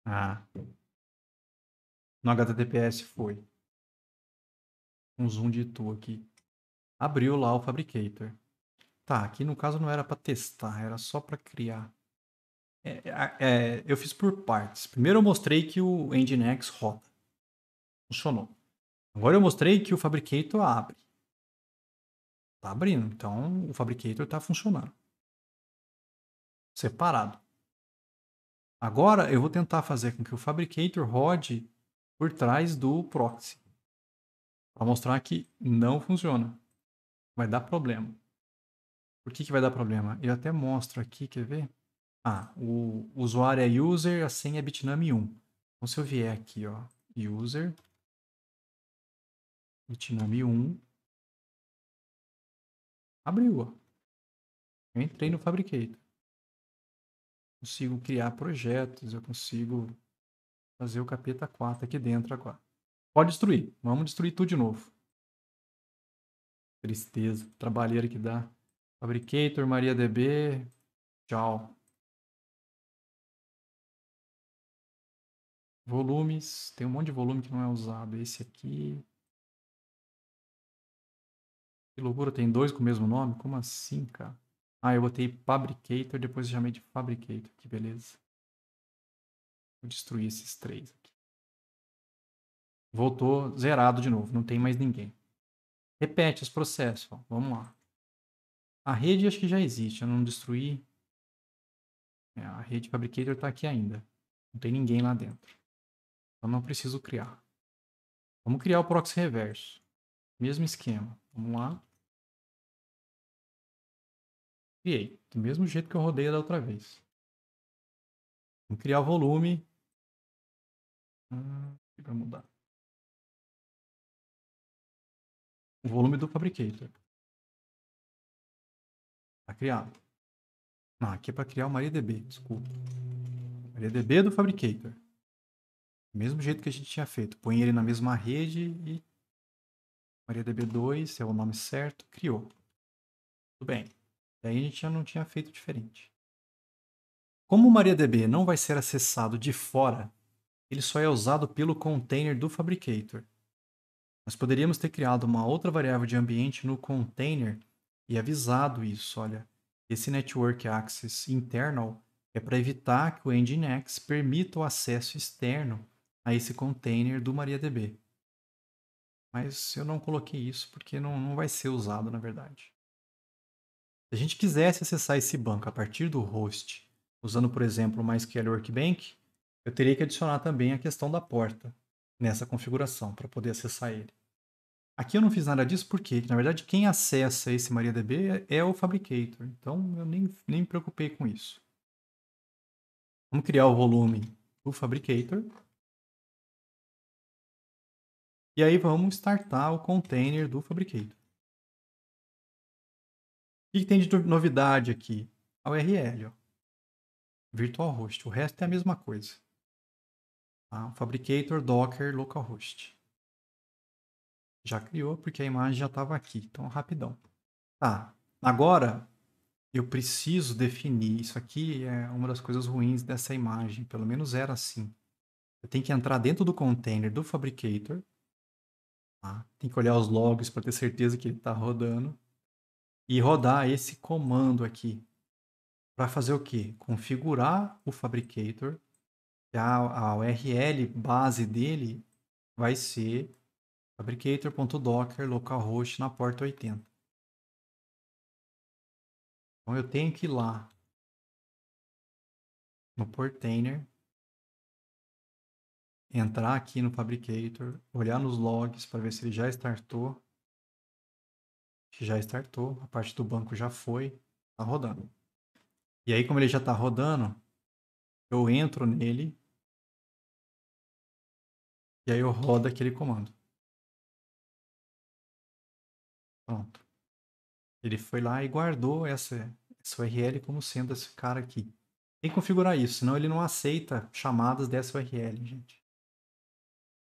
[SPEAKER 2] Ah. No HTTPS foi.
[SPEAKER 1] Um zoom de tu aqui. Abriu lá o Fabricator. Tá, aqui no caso não era para testar, era só para criar. É, é, é, eu fiz por partes. Primeiro eu mostrei que o Nginx roda. Funcionou. Agora eu mostrei que o
[SPEAKER 2] Fabricator abre. Tá abrindo, então o Fabricator está funcionando separado. Agora eu vou tentar fazer
[SPEAKER 1] com que o Fabricator rode por trás do proxy para mostrar que não funciona. Vai dar problema. Por que, que vai dar problema? Eu até mostro aqui, quer ver? Ah, o usuário é user, a senha é bitnami1.
[SPEAKER 2] Então se eu vier aqui, ó, user bitnami1 abriu, ó. Eu entrei no Fabricator consigo criar projetos, eu consigo
[SPEAKER 1] fazer o capeta 4 aqui dentro agora. Pode destruir, vamos destruir tudo de novo.
[SPEAKER 2] Tristeza, trabalheira que dá. Fabricator, MariaDB, tchau. Volumes, tem um monte de volume que não é usado. Esse aqui.
[SPEAKER 1] Que loucura, tem dois com o mesmo nome? Como assim, cara? Ah, eu botei Fabricator, depois eu chamei de Fabricator. Que beleza. Vou destruir esses três aqui. Voltou zerado de novo, não tem mais ninguém. Repete os processos, ó. vamos lá. A rede acho que já existe, eu não destruí. É, a rede Fabricator está aqui ainda. Não tem ninguém lá
[SPEAKER 2] dentro. Então não preciso criar. Vamos criar o proxy reverso. Mesmo esquema. Vamos lá criei, do mesmo jeito que eu rodei da outra vez. Vou criar o volume. aqui hum, vai mudar. O volume do Fabricator. Tá criado. Não, aqui é para criar o MariaDB, desculpa. MariaDB do Fabricator.
[SPEAKER 1] Do mesmo jeito que a gente tinha feito. Põe ele na mesma rede e MariaDB2 é o nome certo, criou. Tudo bem. Daí a gente já não tinha feito diferente. Como o MariaDB não vai ser acessado de fora, ele só é usado pelo container do Fabricator. Nós poderíamos ter criado uma outra variável de ambiente no container e avisado isso, olha, esse network access internal é para evitar que o Nginx permita o acesso externo a esse container do MariaDB. Mas eu não coloquei isso porque não, não vai ser usado, na verdade. Se a gente quisesse acessar esse banco a partir do host, usando, por exemplo, o MySQL Workbank, eu teria que adicionar também a questão da porta nessa configuração para poder acessar ele. Aqui eu não fiz nada disso porque, na verdade, quem acessa esse MariaDB é o Fabricator, então eu nem,
[SPEAKER 2] nem me preocupei com isso. Vamos criar o volume do Fabricator. E aí vamos startar o container do Fabricator. O que tem de novidade aqui?
[SPEAKER 1] A URL, ó. Virtual host. O resto é a mesma coisa. Tá? Fabricator, Docker, localhost. Já criou, porque a imagem já estava aqui. Então, rapidão. Tá. Agora, eu preciso definir. Isso aqui é uma das coisas ruins dessa imagem. Pelo menos era assim. Eu tenho que entrar dentro do container do Fabricator. Tá? Tem que olhar os logs para ter certeza que ele está rodando e rodar esse comando aqui para fazer o que? Configurar o Fabricator. A, a URL base dele vai ser fabricator.docker
[SPEAKER 2] localhost na porta 80. Então eu tenho que ir lá no portainer,
[SPEAKER 1] entrar aqui no Fabricator, olhar nos logs para ver se ele já startou que já startou, a parte do banco já foi, tá rodando.
[SPEAKER 2] E aí, como ele já tá rodando, eu entro nele e aí eu rodo aquele comando. Pronto. Ele foi lá e guardou essa, essa
[SPEAKER 1] URL como sendo esse cara aqui. Tem que configurar isso, senão ele não aceita chamadas dessa
[SPEAKER 2] URL, gente.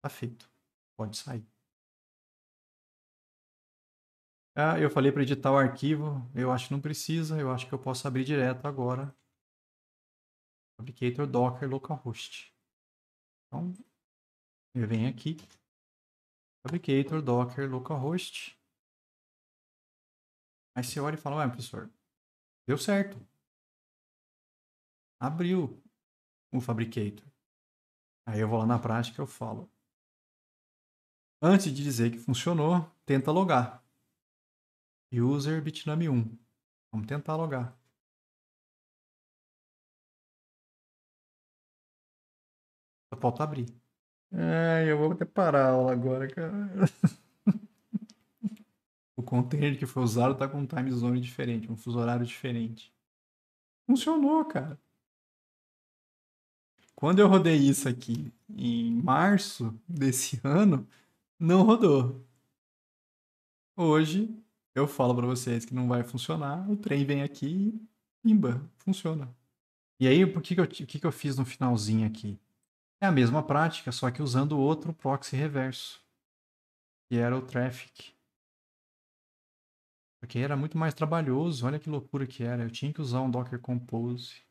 [SPEAKER 2] Tá feito. Pode sair. Ah, eu falei para editar o arquivo, eu acho que não precisa, eu acho que eu posso
[SPEAKER 1] abrir direto agora. Fabricator Docker localhost.
[SPEAKER 2] Então, eu venho aqui, Fabricator Docker localhost. Aí você olha e fala, ué, professor, deu certo. Abriu o Fabricator. Aí eu vou lá na prática e eu falo. Antes de dizer que funcionou, tenta logar. User bitnami1. Vamos tentar logar. Só falta abrir. É, eu vou até parar a aula agora, cara.
[SPEAKER 1] o container que foi usado tá com um time zone diferente, um fuso horário diferente.
[SPEAKER 2] Funcionou, cara.
[SPEAKER 1] Quando eu rodei isso aqui em março desse ano, não rodou. Hoje eu falo para vocês que não vai funcionar, o trem vem aqui e pimba, funciona. E aí, por que, que, eu, que, que eu fiz no finalzinho aqui? É a mesma prática, só que usando outro proxy reverso, que era o traffic. Porque era muito mais trabalhoso, olha que loucura que era. Eu tinha que usar um Docker Compose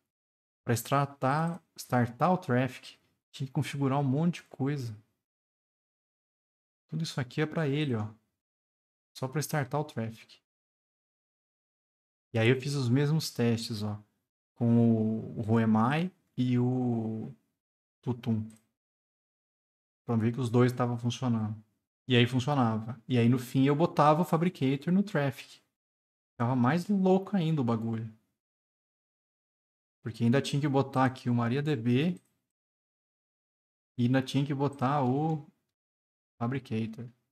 [SPEAKER 1] para startar, startar o traffic, tinha que
[SPEAKER 2] configurar um monte de coisa. Tudo isso aqui é para ele, ó. Só para startar o traffic. E aí eu fiz os mesmos
[SPEAKER 1] testes, ó. Com o Ruemai e o Tutum. Para ver que os dois estavam funcionando. E aí funcionava. E aí no fim eu botava o Fabricator no traffic. Ficava mais louco ainda o bagulho.
[SPEAKER 2] Porque ainda tinha que botar aqui o MariaDB e ainda tinha que botar o Fabricator.